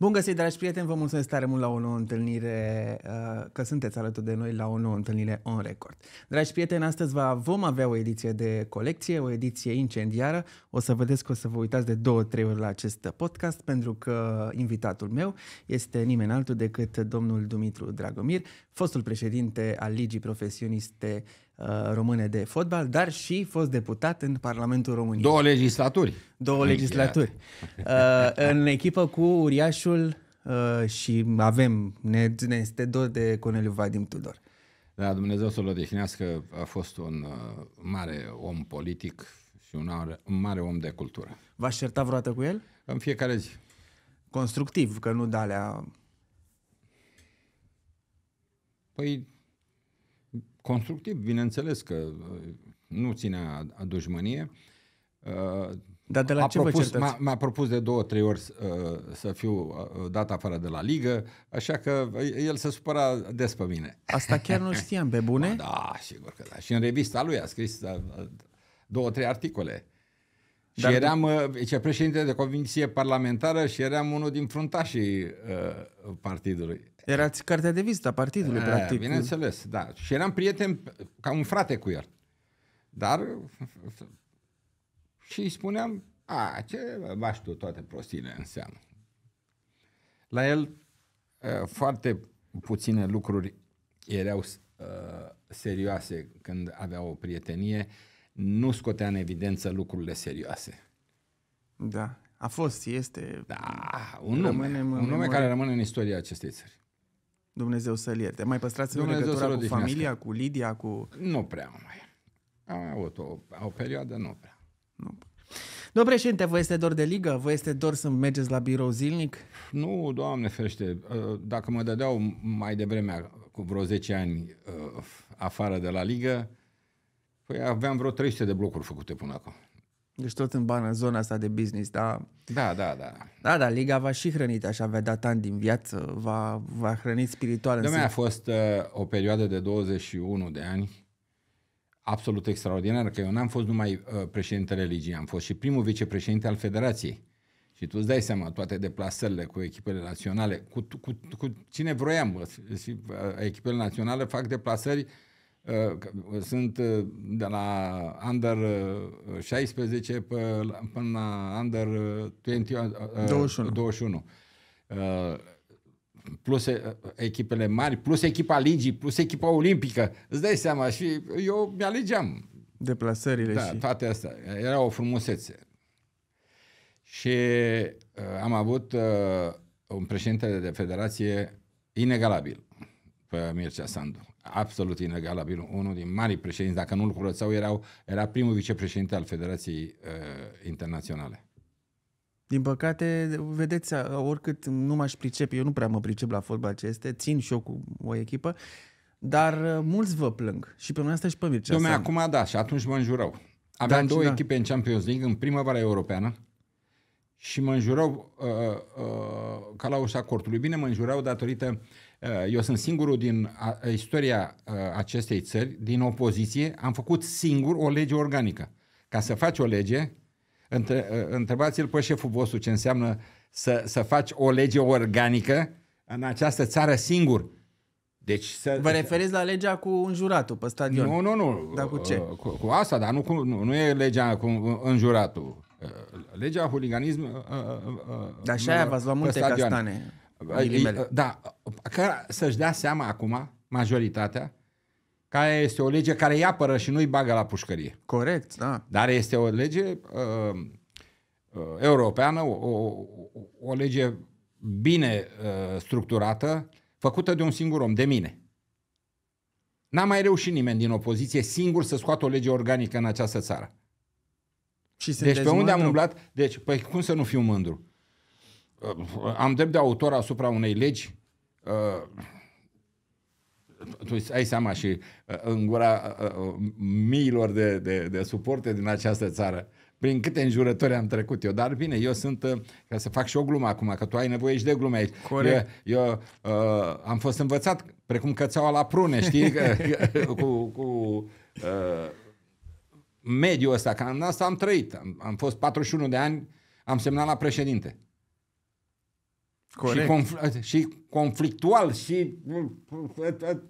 Bun găsit, dragi prieteni, vă mulțumesc tare mult la o nouă întâlnire, uh, că sunteți alături de noi la o nouă întâlnire on record. Dragi prieteni, astăzi vom avea o ediție de colecție, o ediție incendiară. O să vedeți că o să vă uitați de două, trei ori la acest podcast, pentru că invitatul meu este nimeni altul decât domnul Dumitru Dragomir, fostul președinte al Ligii Profesioniste Uh, române de fotbal, dar și fost deputat în Parlamentul României. Două legislaturi. Două legislaturi. Uh, în echipă cu uriașul uh, și avem, ne, ne este dor de Corneliu Vadim Tudor. Da, Dumnezeu să-l odihnească, a fost un uh, mare om politic și un, are, un mare om de cultură. v aș certa vreodată cu el? În fiecare zi. Constructiv, că nu de alea... Păi constructiv, bineînțeles că uh, nu ținea dușmănie. Uh, Dar de la a ce propus, vă m-a, m-a propus de două, trei ori uh, să fiu dat afară de la ligă, așa că el se supăra des pe mine. Asta chiar nu știam, pe bune? Ba, da, sigur că da. Și în revista lui a scris două, trei articole. Și Dar eram vicepreședinte de comisie parlamentară și eram unul din fruntașii uh, partidului. Erați cartea de vizită a partidului, e, practic. Bineînțeles, da. Și eram prieten ca un frate cu el. Dar și îi spuneam, a, ce bași tu toate prostiile în seamă. La el ă, foarte puține lucruri erau ă, serioase când avea o prietenie, nu scotea în evidență lucrurile serioase. Da, a fost, este... Da, un nume, un nume care rămâne în istoria acestei țări. Dumnezeu să-l ierte. Mai păstrați Dumnezeu legătura cu familia, cu Lidia, cu... Nu prea mai. Am avut o, o perioadă, nu prea. Nu. Domnul președinte, vă este dor de ligă? Vă este dor să mergeți la birou zilnic? Nu, doamne ferește. Ă, dacă mă dădeau mai devreme, cu vreo 10 ani, ă, afară de la ligă, păi aveam vreo 300 de blocuri făcute până acum. Deci tot în bană zona asta de business, da? Da, da, da. Da, da, Liga va și hrănit așa, va dat ani din viață, va, va hrăni spiritual. Domnule, a fost uh, o perioadă de 21 de ani absolut extraordinară, că eu n-am fost numai uh, președintele Ligii, am fost și primul vicepreședinte al Federației. Și tu îți dai seama, toate deplasările cu echipele naționale, cu, cu, cu cine vroiam, uh, echipele naționale fac deplasări uh, Uh, sunt uh, de la under 16 uh, până la under 20, 21. 21. Plus echipele mari, plus echipa ligii, plus echipa olimpică. Îți dai seama și eu mi-alegeam. Deplasările da, și... toate astea. Era o frumusețe. Și am avut un președinte de federație inegalabil pe Mircea Sandu absolut inegalabil, unul din mari președinți, dacă nu-l curățau, erau, era primul vicepreședinte al Federației uh, Internaționale. Din păcate, vedeți, oricât nu m-aș pricep, eu nu prea mă pricep la fotbal acestea. țin și eu cu o echipă, dar uh, mulți vă plâng și pe mine asta și pe Mircea Dom'le, acum da, și atunci mă înjurau. Aveam da, două da. echipe în Champions League, în primăvara europeană, și mă înjurau uh, uh, ca la ușa cortului. Bine, mă înjurau datorită uh, Eh, eu sunt singurul din istoria eh, acestei țări, din opoziție, am făcut singur o lege organică. Ca să faci o lege, eh, întrebați-l pe șeful vostru ce înseamnă să, să faci o lege organică în această țară singur. Deci să... Vă referiți la legea cu înjuratul pe stadion? Nu, nu, nu. Dar cu ce? Cu, cu asta, dar nu, cu, nu, nu e legea cu înjuratul. Legea huliganism... Dar și aia v-ați luat multe castane. Da, ca să-și dea seama acum, majoritatea, care este o lege care îi apără și nu îi bagă la pușcărie. Corect, da. Dar este o lege uh, uh, europeană, o, o, o lege bine uh, structurată, făcută de un singur om, de mine. N-a mai reușit nimeni din opoziție singur să scoată o lege organică în această țară. Și deci pe unde mândru? am umblat, deci, păi cum să nu fiu mândru? Uh, am drept de autor asupra unei legi uh, tu ai seama și uh, în gura miilor de, de, de suporte din această țară prin câte înjurători am trecut eu. Dar bine, eu sunt, ca să fac și o glumă acum, că tu ai nevoie și de glume aici. Corect. Eu, eu uh, am fost învățat, precum cățeaua la prune, știi, cu, cu uh, mediul ăsta, că în asta am trăit. Am, am fost 41 de ani, am semnat la președinte. Corect. Și, confl- și conflictual și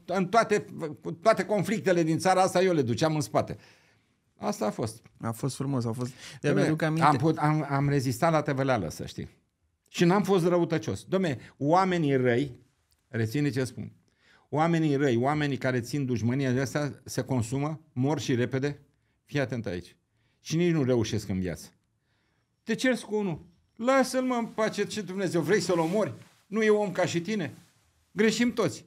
în toate, toate conflictele din țara asta eu le duceam în spate. Asta a fost. A fost frumos, a fost... De aminte... am, put, am, am rezistat la teveleală, să știi. Și n-am fost răutăcios. Domne, oamenii răi, reține ce spun, oamenii răi, oamenii care țin dușmânia de asta, se consumă, mor și repede. Fii atent aici. Și nici nu reușesc în viață. Te ceri cu unul, Lasă-l mă în pace, ce Dumnezeu, vrei să-l omori? Nu e om ca și tine? Greșim toți.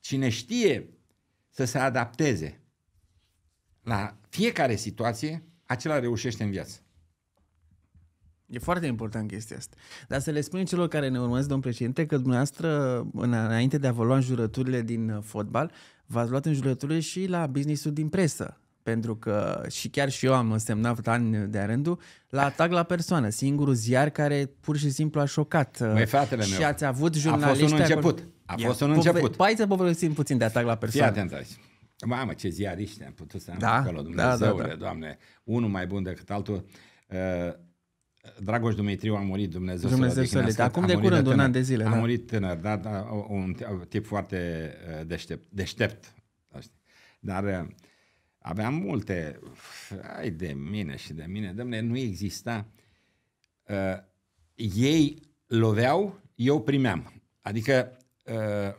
Cine știe să se adapteze la fiecare situație, acela reușește în viață. E foarte important chestia asta. Dar să le spunem celor care ne urmăresc, domn președinte, că dumneavoastră, înainte de a vă lua înjurăturile din uh, fotbal, v-ați luat jurăturile și la businessul din presă pentru că și chiar și eu am însemnat ani de rândul, la atac la persoană, singurul ziar care pur și simplu a șocat. Uh, Măi, fratele meu, și ați avut jurnaliști a fost un început. A fost un început. Păi, hai să povestim puțin de atac la persoană. Fii atent aici. Mamă, ce ziariști am putut să am da, acolo, da, Dumnezeule, da, da, da. Doamne. Unul mai bun decât altul. Uh, Dragoș Dumitriu a murit, Dumnezeu, Dumnezeu să le Acum de curând, un an de zile. A da. murit tânăr, da, da, un tip foarte uh, deștept. deștept. Dar aveam multe, ai de mine și de mine, domne, nu exista. Uh, ei loveau, eu primeam. Adică uh,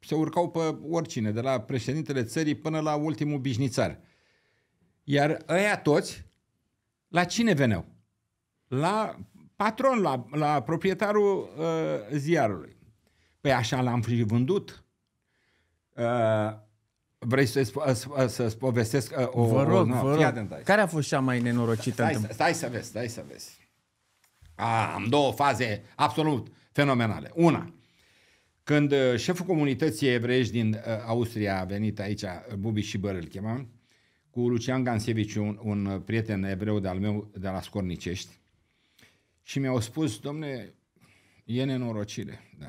se urcau pe oricine, de la președintele țării până la ultimul bișnițar. Iar ăia toți, la cine veneau? La patron, la, la proprietarul uh, ziarului. Păi așa l-am vândut. Uh, Vrei să-ți, să povestesc uh, o... Vă rog, o, no, vă rog. Atent, Care a fost cea mai nenorocită? Stai, stai, stai să vezi, stai să vezi. A, ah, am două faze absolut fenomenale. Una, când uh, șeful comunității evreiești din uh, Austria a venit aici, Bubi și Băr îl chema, cu Lucian Gansievici, un, un prieten evreu de-al meu de la Scornicești, și mi-au spus, domne, e nenorocire, da.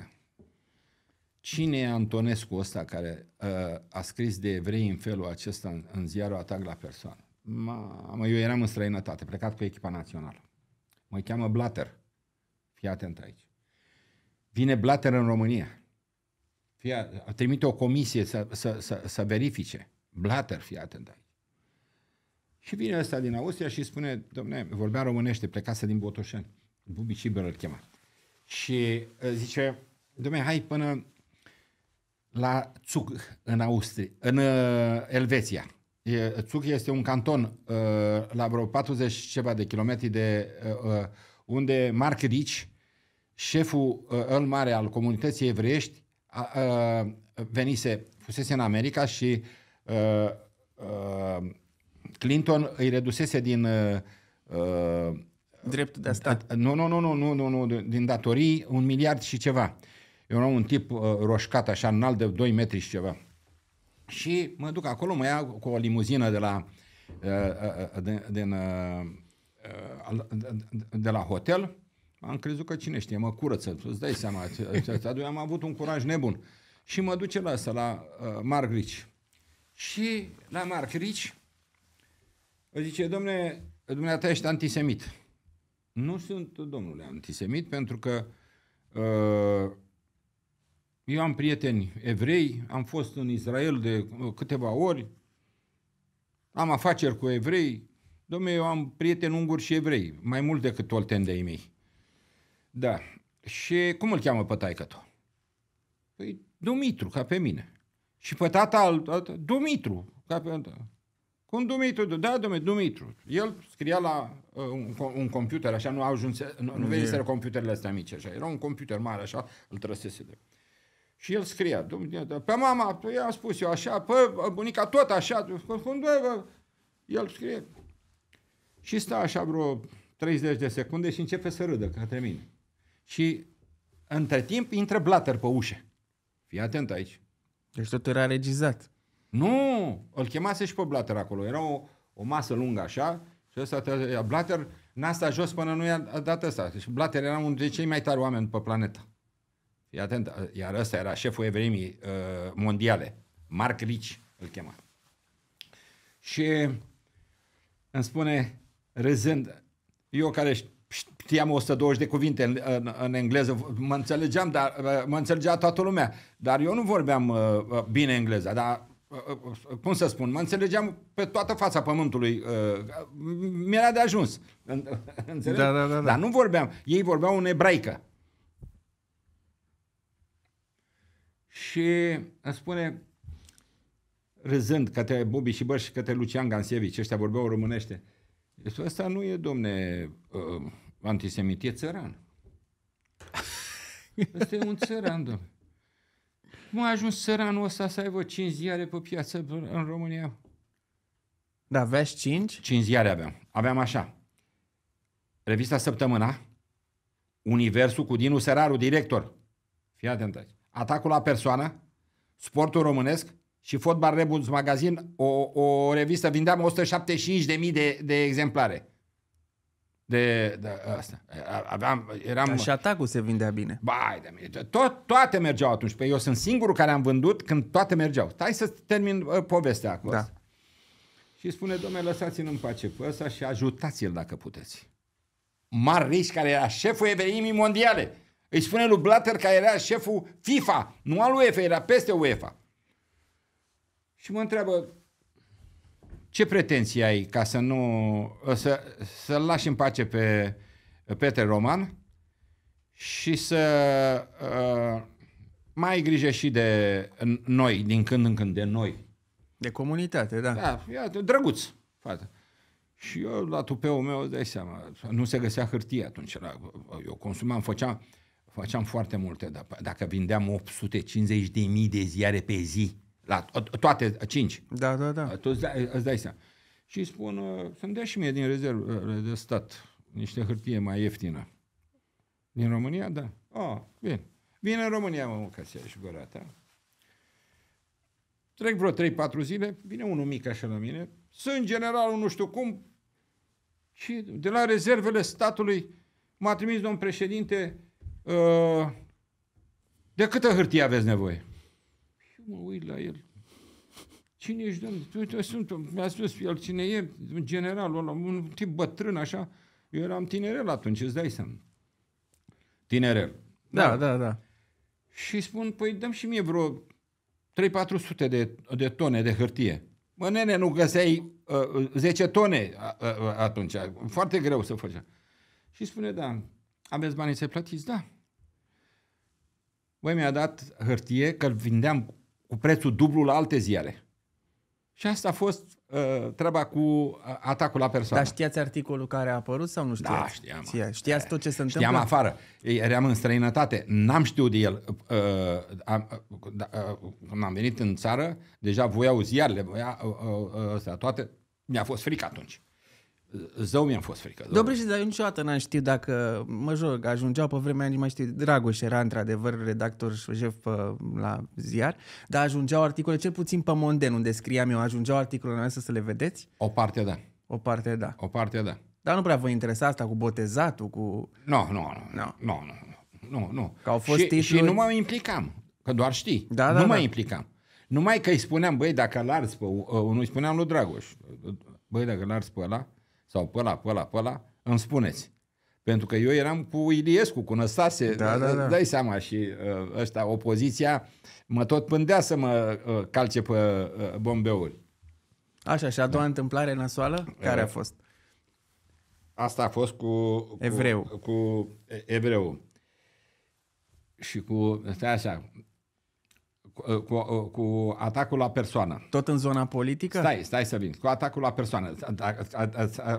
Cine e Antonescu ăsta care uh, a scris de evrei în felul acesta în, în ziarul Atac la persoană? Mă, eu eram în străinătate, plecat cu echipa națională. Mă cheamă Blatter. Fii atent aici. Vine Blatter în România. Fia, trimite o comisie să, să, să, să verifice. Blatter, fii atent aici. Și vine ăsta din Austria și spune, domne, vorbea românește, plecase din Botoșani. Bubi Ciber îl chema. Și uh, zice, domne, hai până la Zug, în Austria, în uh, Elveția. Zug este un canton uh, la vreo 40 ceva de kilometri de uh, unde Mark Rich, șeful îl mare al comunității evreiești, venise, fusese în America și Clinton îi redusese din dreptul de stat. Nu, nu, nu, nu, nu, nu, din datorii un miliard și ceva. Uh, era un tip uh, roșcat, așa înalt de 2 metri și ceva. Și mă duc acolo, mă iau cu o limuzină de la, uh, uh, uh, uh de, uh, de la hotel. Am crezut că cine știe, mă curăță, îți dai seama. Am avut un curaj nebun. Și mă duce la asta, la uh, Mark Rich. Și la Mark Rich îi zice, domnule, dumneata ești antisemit. Nu sunt, domnule, antisemit, pentru că uh, eu am prieteni evrei, am fost în Israel de uh, câteva ori, am afaceri cu evrei, domnule, eu am prieteni unguri și evrei, mai mult decât olteni de mei. Da. Și cum îl cheamă pe taică -tu? Păi Dumitru, ca pe mine. Și pe tata al, Dumitru, ca pe... Cum Dumitru? Da, domnule, Dumitru. El scria la uh, un, un, computer, așa, nu ajuns, nu, nu veniseră computerele astea mici, așa. Era un computer mare, așa, îl trăsese de... Și el scria, pe mama, tu i-am spus eu așa, pe bunica tot așa, el scrie. Și stă așa vreo 30 de secunde și începe să râdă către mine. Și între timp intră Blatter pe ușă. Fii atent aici. Deci tot era regizat. Nu, îl chemase și pe Blatter acolo. Era o, o masă lungă așa și ăsta Blatter n-a stat jos până nu i-a dat ăsta. Deci Blatter era unul dintre cei mai tari oameni pe planetă. Fii atent, iar ăsta era șeful evreimii uh, mondiale, Mark Rich îl chema. Și îmi spune, râzând, eu care știam 120 de cuvinte în, în, în engleză, mă înțelegeam, dar uh, mă înțelegea toată lumea, dar eu nu vorbeam uh, uh bine engleza, dar uh, cum să spun, mă înțelegeam pe toată fața pământului, mi-era de ajuns, Da, da, da, da. Dar nu vorbeam, ei vorbeau în ebraică. și îmi spune râzând către Bobi și Băr și către Lucian Gansevici, ăștia vorbeau românește. Deci asta nu e, domne, uh, antisemit, e țăran. Asta e un țăran, domne. Cum a ajuns țăranul ăsta să aibă 5 ziare pe piață în România? Da, aveați 5? 5 ziare aveam. Aveam așa. Revista Săptămâna, Universul cu Dinu Săraru, director. Fii atent aici. Atacul la persoană, Sportul Românesc și Fotbal Rebuns Magazin, o, o revistă, vindeam 175.000 de, de exemplare. De, de asta. Aveam, eram... Dar și atacul se vindea bine. Bai, de mine. Tot, toate mergeau atunci. Păi eu sunt singurul care am vândut când toate mergeau. Hai să termin uh, povestea acolo. Da. Și spune, domnule, lăsați-l în pace pe ăsta și ajutați-l dacă puteți. Marriș, care era șeful eveniimii mondiale, îi spune lui Blatter că era șeful FIFA, nu al UEFA, era peste UEFA. Și mă întreabă, ce pretenții ai ca să nu, să, să-l lași în pace pe Petre Roman și să uh, mai ai grijă și de noi, din când în când, de noi. De comunitate, da. Da, iată, drăguț, fată. Și eu, la tupeul meu, îți dai seama, nu se găsea hârtie atunci. La, eu consumam, făceam, făceam foarte multe. Dacă vindeam 850 de mii de ziare pe zi, la toate, 5. Da, da, da. Tu îți dai, îți dai seama. Și spun, ă, să-mi dea și mie din rezervă ă, de stat niște hârtie mai ieftină. Din România, da. Oh, bine. Vine în România, mă, să și gărata. Trec vreo 3-4 zile, vine unul mic așa la mine, sunt general, nu știu cum, și de la rezervele statului m-a trimis domn președinte Uh, de câtă hârtie aveți nevoie? Și mă uit la el. Cine ești, domnule? sunt, mi-a spus el cine e, generalul ăla, un tip bătrân, așa. Eu eram tinerel atunci, îți dai seama. Tinerel. Da, da, da. da. Și spun, păi dăm și mie vreo 3-400 de, de tone de hârtie. Mă, nene, nu găseai uh, 10 uh, tone uh, uh, atunci. Foarte greu să faci. Și spune, da, aveți banii să plătiți? Da. Voi mi-a dat hârtie că îl vindeam cu prețul dublu la alte ziare. Și asta a fost uh, treaba cu uh, atacul la persoană. Dar știați articolul care a apărut sau nu da, știați? Da, știam. știați tot ce se întâmplă? Știam afară. Eram în străinătate. N-am știut de el. Uh, am, uh, când da, uh, am venit în țară, deja voiau ziarele, voia uh, uh, astea toate. Mi-a fost frică atunci. Zău mi-a fost frică. Dobriști, dar eu niciodată n-am știut dacă, mă joc, ajungeau pe vremea nici mai știu, Dragoș era într-adevăr redactor și șef pe, la ziar, dar ajungeau articole, cel puțin pe Monden, unde scriam eu, ajungeau articole noastre să le vedeți? O parte da. O parte da. O parte da. Dar nu prea vă interesa asta cu botezatul, cu... Nu, nu, nu, nu, nu, nu, nu. Că au fost și, titluri... și nu mă implicam, că doar știi, da, da, nu mă da. implicam. Numai că îi spuneam, băi, dacă l-arzi pe unul, îi spuneam lui Dragoș, băi, dacă l-arzi pe ăla, sau pe ăla, pe ăla, pe ăla, îmi spuneți. Pentru că eu eram cu Iliescu, cu Năstase, da, da, da. dai seama și uh, ăsta, opoziția mă tot pândea să mă uh, calce pe uh, bombeuri. Așa, și a doua da. întâmplare nasoală, care a fost? Asta a fost cu... Evreu. Cu, cu evreu. Și cu, stai așa, cu, uh, uh, cu atacul la persoană. Tot în zona politică? Stai, stai să vin. Cu atacul la persoană.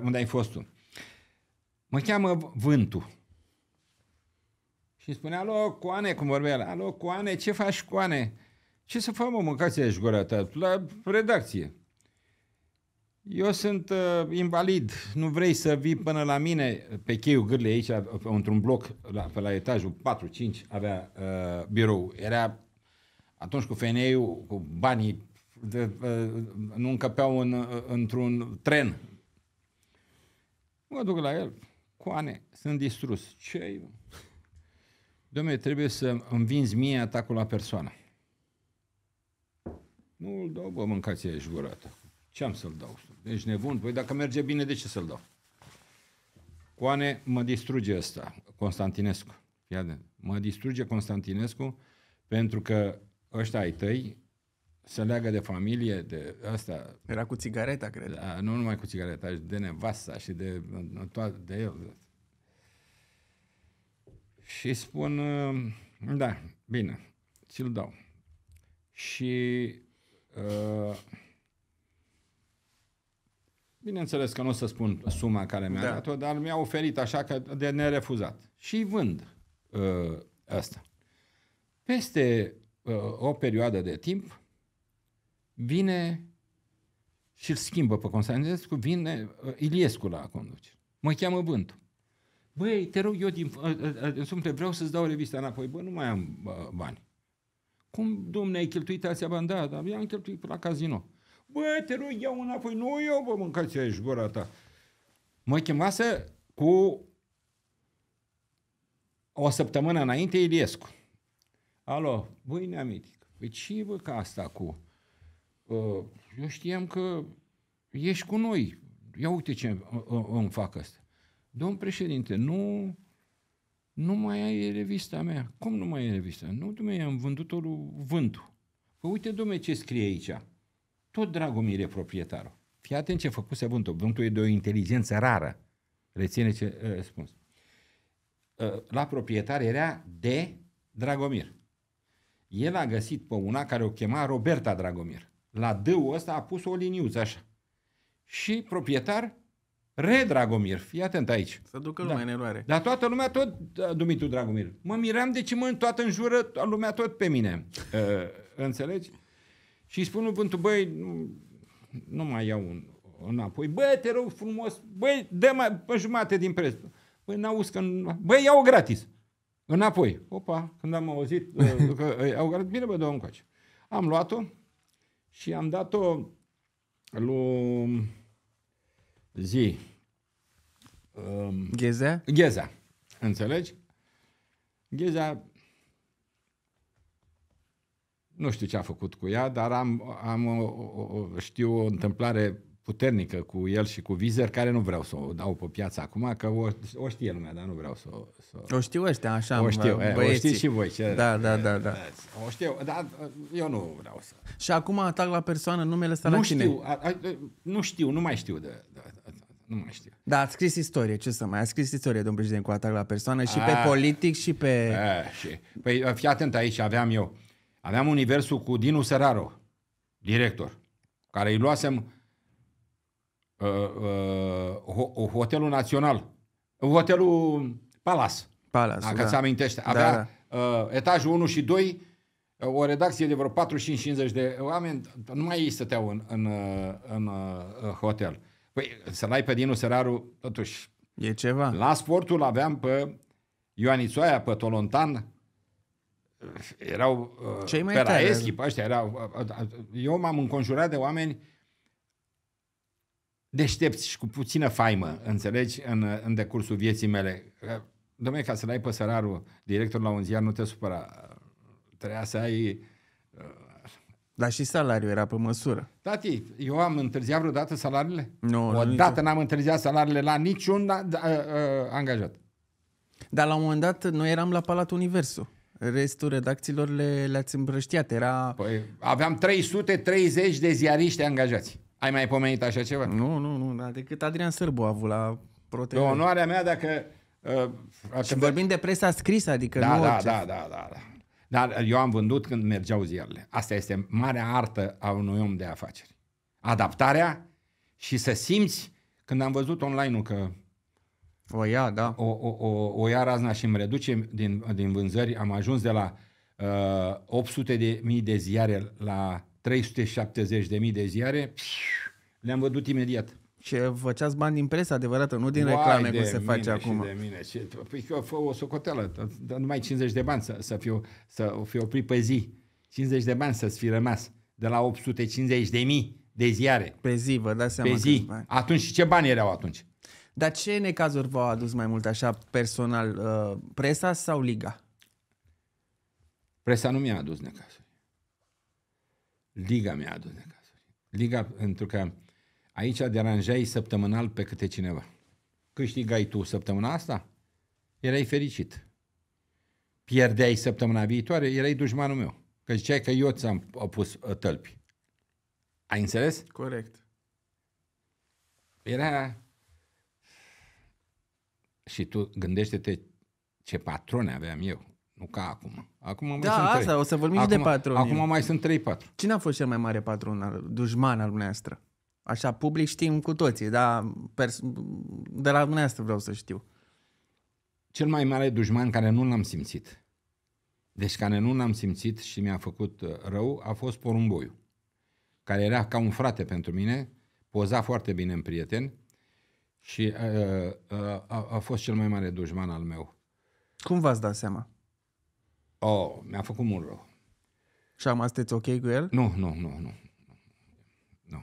Unde ai fost tu? Mă cheamă Vântul. Și spunea, alo, Coane, cum vorbea el, alo, Coane, ce faci, Coane? Ce să fac, mă, mâncați aici gura La redacție. Eu sunt uh, invalid, nu vrei să vii până la mine pe cheiul gârlei aici, într-un bloc, la, pe la etajul 4-5 avea uh, birou. Era atunci cu feneiul, cu banii, de, nu încăpeau în, într-un tren. Mă duc la el, coane, sunt distrus. ce Dom'le, trebuie să îmi vinzi mie atacul la persoană. Nu îl dau, bă, mâncați aici gurată. Ce am să-l dau? Ești nebun? Păi dacă merge bine, de ce să-l dau? Coane, mă distruge ăsta, Constantinescu. Iată, mă distruge Constantinescu pentru că ăștia ai tăi se leagă de familie, de asta. Era cu țigareta, cred. Da, nu numai cu țigareta, de nevasta și de, toate, de el. Și spun, ă, da, bine, ți-l dau. Și uh, bineînțeles că nu o să spun suma care mi-a da. dat-o, dar mi-a oferit așa că de nerefuzat. Și vând ă, asta. Peste Uh, o perioadă de timp, vine și îl schimbă pe Constantinescu, vine uh, Iliescu la conducere. Mă cheamă vântul. Băi, te rog, eu din, uh, în sumte vreau să-ți dau revista înapoi. Bă, nu mai am bani. Cum, domne, ai cheltuit astea bani? Da, dar i am cheltuit la casino. Bă, te rog, iau înapoi. Nu eu, bă, mâncați aici, gura ta. Mă chemase cu o săptămână înainte Iliescu. Alo, băi, neamitic, păi ce bă ca asta cu... Uh, eu știam că ești cu noi. Ia uite ce îmi ă, ă, fac asta. Domn președinte, nu, nu mai ai revista mea. Cum nu mai ai revista? Nu, dumneavoastră, am vândut-o lui Vântul. Păi uite, dumne, ce scrie aici. Tot Dragomir e proprietarul. Fii atent ce a făcut să Vântul. Vântul e de o inteligență rară. Reține ce uh, spun. Uh, la proprietar era de Dragomir. El a găsit pe una care o chema Roberta Dragomir. La dâul ăsta a pus o liniuță așa. Și proprietar Re Dragomir, fii atent aici. Să ducă da. lumea da. în eroare. Dar toată lumea tot, da, Dumitru Dragomir, mă miram de ce mă toată în jură, lumea tot pe mine. Uh, înțelegi? Și spun un Vântul, băi, nu, nu mai iau un, înapoi. Băi, te rog frumos, băi, dă mai pe jumate din preț. Băi, n-auzi că... Nu... Băi, iau gratis. Înapoi. Opa, când am auzit uh, că uh, au gărat, bine bă, două încoace. Am luat-o și am dat-o lui Zi. Um, Gheza? Gheza. Înțelegi? Gheza nu știu ce a făcut cu ea, dar am, am o, o, știu o întâmplare puternică cu el și cu Vizer, care nu vreau să o dau pe piață acum, că o, o știe lumea, dar nu vreau să, să... O știu ăștia, așa, O știu, e, o știți și voi. Ce... Da, da, da, da. O știu, dar uh, eu nu vreau să... Și acum atac la persoană numele ăsta nu la cine? Știu, a, a, nu știu, nu mai știu de, de, nu mai știu. Da, ați scris istorie, ce să mai, ați scris istorie, domnul președinte, cu atac la persoană și a, pe ah. politic și pe... A, eh, și, păi uh, fii atent aici, aveam eu, aveam universul cu Dinu Seraro, director, care îi luasem uh, Hotelul Național, Hotelul Palas. Palace, Dacă da. ți amintește. Da, Avea da, da. Uh, etajul 1 și 2 o redacție de vreo 45-50 de oameni, nu mai ei stăteau în, în, în, în hotel. Păi să-l ai pe Dinu Seraru, totuși. E ceva. La sportul aveam pe Ioanițoaia, pe Tolontan, erau Cei mai Peraeschi, pe ăștia erau... Eu m-am înconjurat de oameni uh, deștepți și cu puțină faimă, înțelegi, în, în decursul vieții mele. Domnule, ca să dai pe sărarul, director la un ziar, nu te supăra. Trebuia să ai... Uh, Dar și salariul era pe măsură. Tati, eu am întârziat vreodată salariile? Nu. Odată dată n-am întârziat salariile la niciun uh, uh, angajat. Dar la un moment dat noi eram la Palatul Universul. Restul redacțiilor le, le-ați îmbrăștiat. Era... Păi, aveam 330 de ziariști angajați. Ai mai pomenit așa ceva? Nu, nu, nu, dar decât Adrian Sârbu a avut la protecție. Pe onoarea mea dacă... Uh, și de... vorbim de presa scrisă, adică da, nu da, orice. da, da, da, da. Dar eu am vândut când mergeau ziarele. Asta este marea artă a unui om de afaceri. Adaptarea și să simți când am văzut online-ul că o ia, da. O, o, o, o ia razna și îmi reduce din, din vânzări. Am ajuns de la uh, 800 de mii de ziare la 370.000 de ziare, le-am văzut imediat. Și uh, făceați bani din presă adevărată, nu din reclame, cum se face acum. de mine. Și, păi că fă o socoteală, dar numai 50 de bani să, să, fiu, să fi oprit pe zi. 50 de bani să-ți fi rămas de la 850 de mii de ziare. Pe zi, vă dați seama. Pe zi. Bani. Atunci și ce bani erau atunci? Dar ce necazuri v-au adus mai mult așa personal? Uh, presa sau liga? Presa nu mi-a adus necazuri. Liga mi-a adus necazuri. Liga, pentru că aici deranjai săptămânal pe câte cineva. Câștigai tu săptămâna asta, erai fericit. Pierdeai săptămâna viitoare, erai dușmanul meu. Că ziceai că eu ți-am pus uh, tălpi. Ai înțeles? Corect. Era... Și tu gândește-te ce patron aveam eu. Nu ca acum. Acum mai da, sunt asta, trei. o să vorbim acum, și de patron. Acum mai sunt 3-4. Cine a fost cel mai mare patron, al, dușman al dumneavoastră? Așa, public știm cu toții, dar pers- de la dumneavoastră vreau să știu. Cel mai mare dușman care nu l-am simțit, deci care nu l-am simțit și mi-a făcut uh, rău, a fost Porumboiu, care era ca un frate pentru mine, poza foarte bine în prieten și a, uh, a, uh, a, a fost cel mai mare dușman al meu. Cum v-ați dat seama? Oh, mi-a făcut mult rău. Și am astăzi ok cu el? Nu, nu, nu, nu. Nu.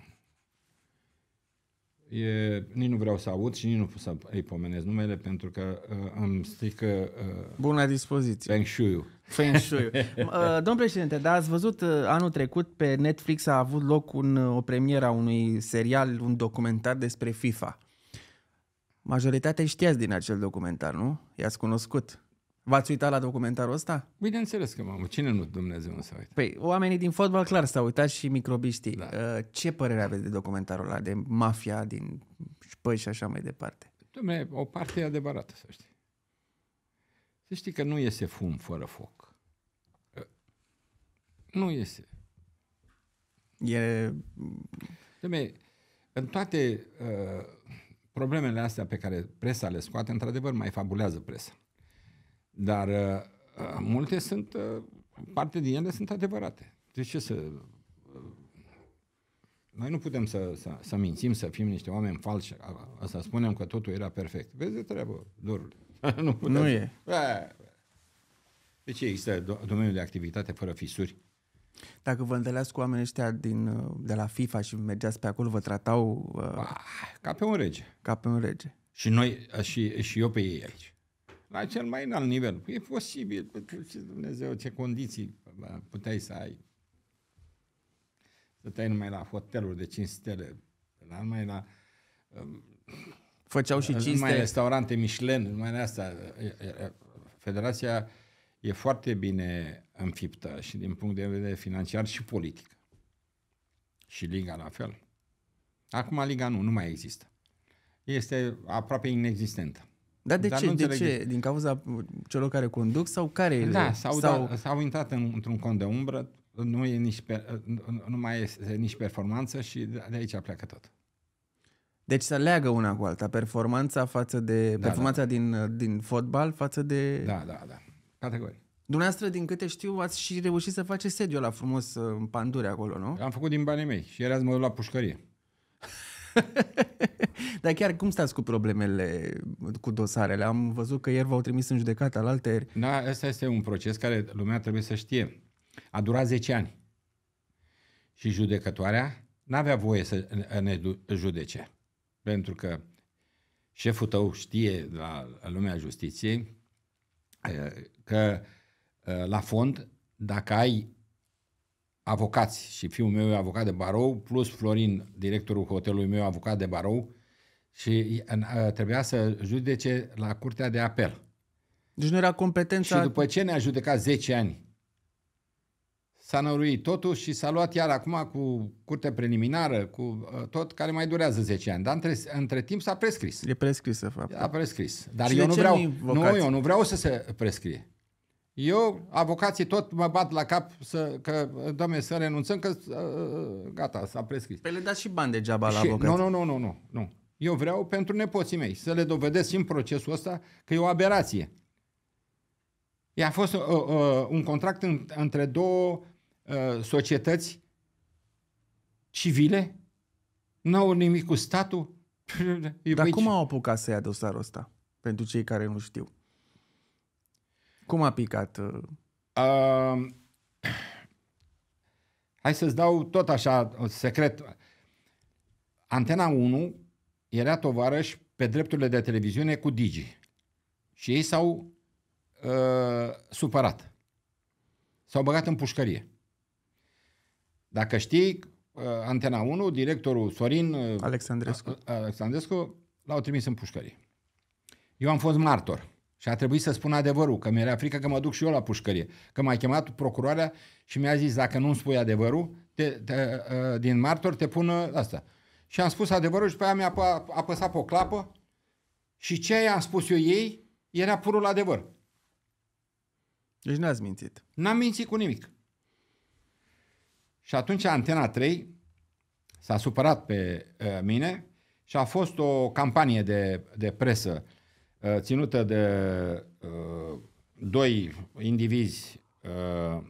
E, nici nu vreau să aud și nici nu pot să îi pomenesc numele pentru că uh, îmi strică... Uh, Bună dispoziție. Feng shui Feng shui uh, Domn președinte, dar ați văzut uh, anul trecut pe Netflix a avut loc un, uh, o premieră a unui serial, un documentar despre FIFA. Majoritatea știați din acel documentar, nu? I-ați cunoscut. V-ați uitat la documentarul ăsta? Bineînțeles că m-am. Cine nu Dumnezeu nu s-a uitat? Păi, oamenii din fotbal clar s-au uitat și microbiștii. Da. Uh, ce părere aveți de documentarul ăla, de mafia din păi și așa mai departe? Dom'le, o parte e adevărată, să știi. Să știi că nu iese fum fără foc. Uh, nu iese. E... Dom'le, în toate uh, problemele astea pe care presa le scoate, într-adevăr mai fabulează presa dar uh, uh, multe sunt, uh, parte din ele sunt adevărate. Deci ce să... Uh, noi nu putem să, să, să mințim, să fim niște oameni falși, să spunem că totul era perfect. Vezi de treabă, dorul. nu, putem nu e. De ce există domeniul de activitate fără fisuri? Dacă vă întâlneați cu oamenii ăștia din, uh, de la FIFA și mergeați pe acolo, vă tratau... Uh, ah, ca pe un rege. Ca pe un rege. Și noi, și, și eu pe ei aici la cel mai înalt nivel. Păi e posibil, pentru păi ce Dumnezeu, ce condiții puteai să ai. Să te numai la hoteluri de 5 stele, la numai la... Um, Făceau și 5 stele. restaurante Michelin, numai la asta. Federația e foarte bine înfiptă și din punct de vedere financiar și politic. Și Liga la fel. Acum Liga nu, nu mai există. Este aproape inexistentă. Dar de Dar ce? De ce? Din cauza celor care conduc sau care Da, sau, sau... Da, s-au intrat în, într-un cont de umbră, nu, e nici nu mai este nici performanță și de aici pleacă tot. Deci să leagă una cu alta, performanța față de da, da. performanța da, da. Din, din fotbal față de Da, da, da. Categorii. Dumneavoastră, din câte știu, ați și reușit să faceți sediul la frumos în pandure acolo, nu? Am făcut din banii mei și era mă la pușcărie. Dar chiar cum stați cu problemele, cu dosarele? Am văzut că ieri v-au trimis în judecată al alte. Da, ăsta este un proces care lumea trebuie să știe. A durat 10 ani. Și judecătoarea n-avea voie să ne judece. Pentru că șeful tău știe la lumea justiției că la fond, dacă ai avocați și fiul meu e avocat de barou, plus Florin, directorul hotelului meu, avocat de barou, și trebuia să judece la curtea de apel. Deci nu era competența... Și după ce ne-a judecat 10 ani, s-a năruit totul și s-a luat iar acum cu curte preliminară, cu uh, tot, care mai durează 10 ani. Dar între, între timp s-a prescris. E prescris, de fapt. A prescris. Dar și eu nu vreau, nu, eu nu vreau să se prescrie. Eu, avocații, tot mă bat la cap să, că, domne, să renunțăm, că uh, gata, s-a prescris. Păi le dați și bani degeaba și, la avocat. Nu, nu, nu, nu, nu. Nu. Eu vreau pentru nepoții mei să le dovedesc în procesul ăsta că e o aberație. E a fost uh, uh, un contract în, între două uh, societăți civile, nu au nimic cu statul. Dar cum au apucat să ia dosarul ăsta? Pentru cei care nu știu. Cum a picat? Uh, hai să-ți dau tot așa un secret. Antena 1 era tovarăș pe drepturile de televiziune cu Digi. Și ei s-au uh, supărat. S-au băgat în pușcărie. Dacă știi, uh, Antena 1, directorul Sorin uh, Alexandrescu, uh, Alexandrescu l-au trimis în pușcărie. Eu am fost martor. Și a trebuit să spun adevărul, că mi-era frică că mă duc și eu la pușcărie. Că m-a chemat procuroarea și mi-a zis, dacă nu-mi spui adevărul, te, te, uh, uh, din martor te pun asta. Uh, și am spus adevărul și pe aia mi-a apăsat pe o clapă și ce i-am spus eu ei era purul adevăr. Deci n-ați mințit. N-am mințit cu nimic. Și atunci Antena 3 s-a supărat pe uh, mine și a fost o campanie de, de presă uh, Uh, ținută de uh, doi indivizi, uh,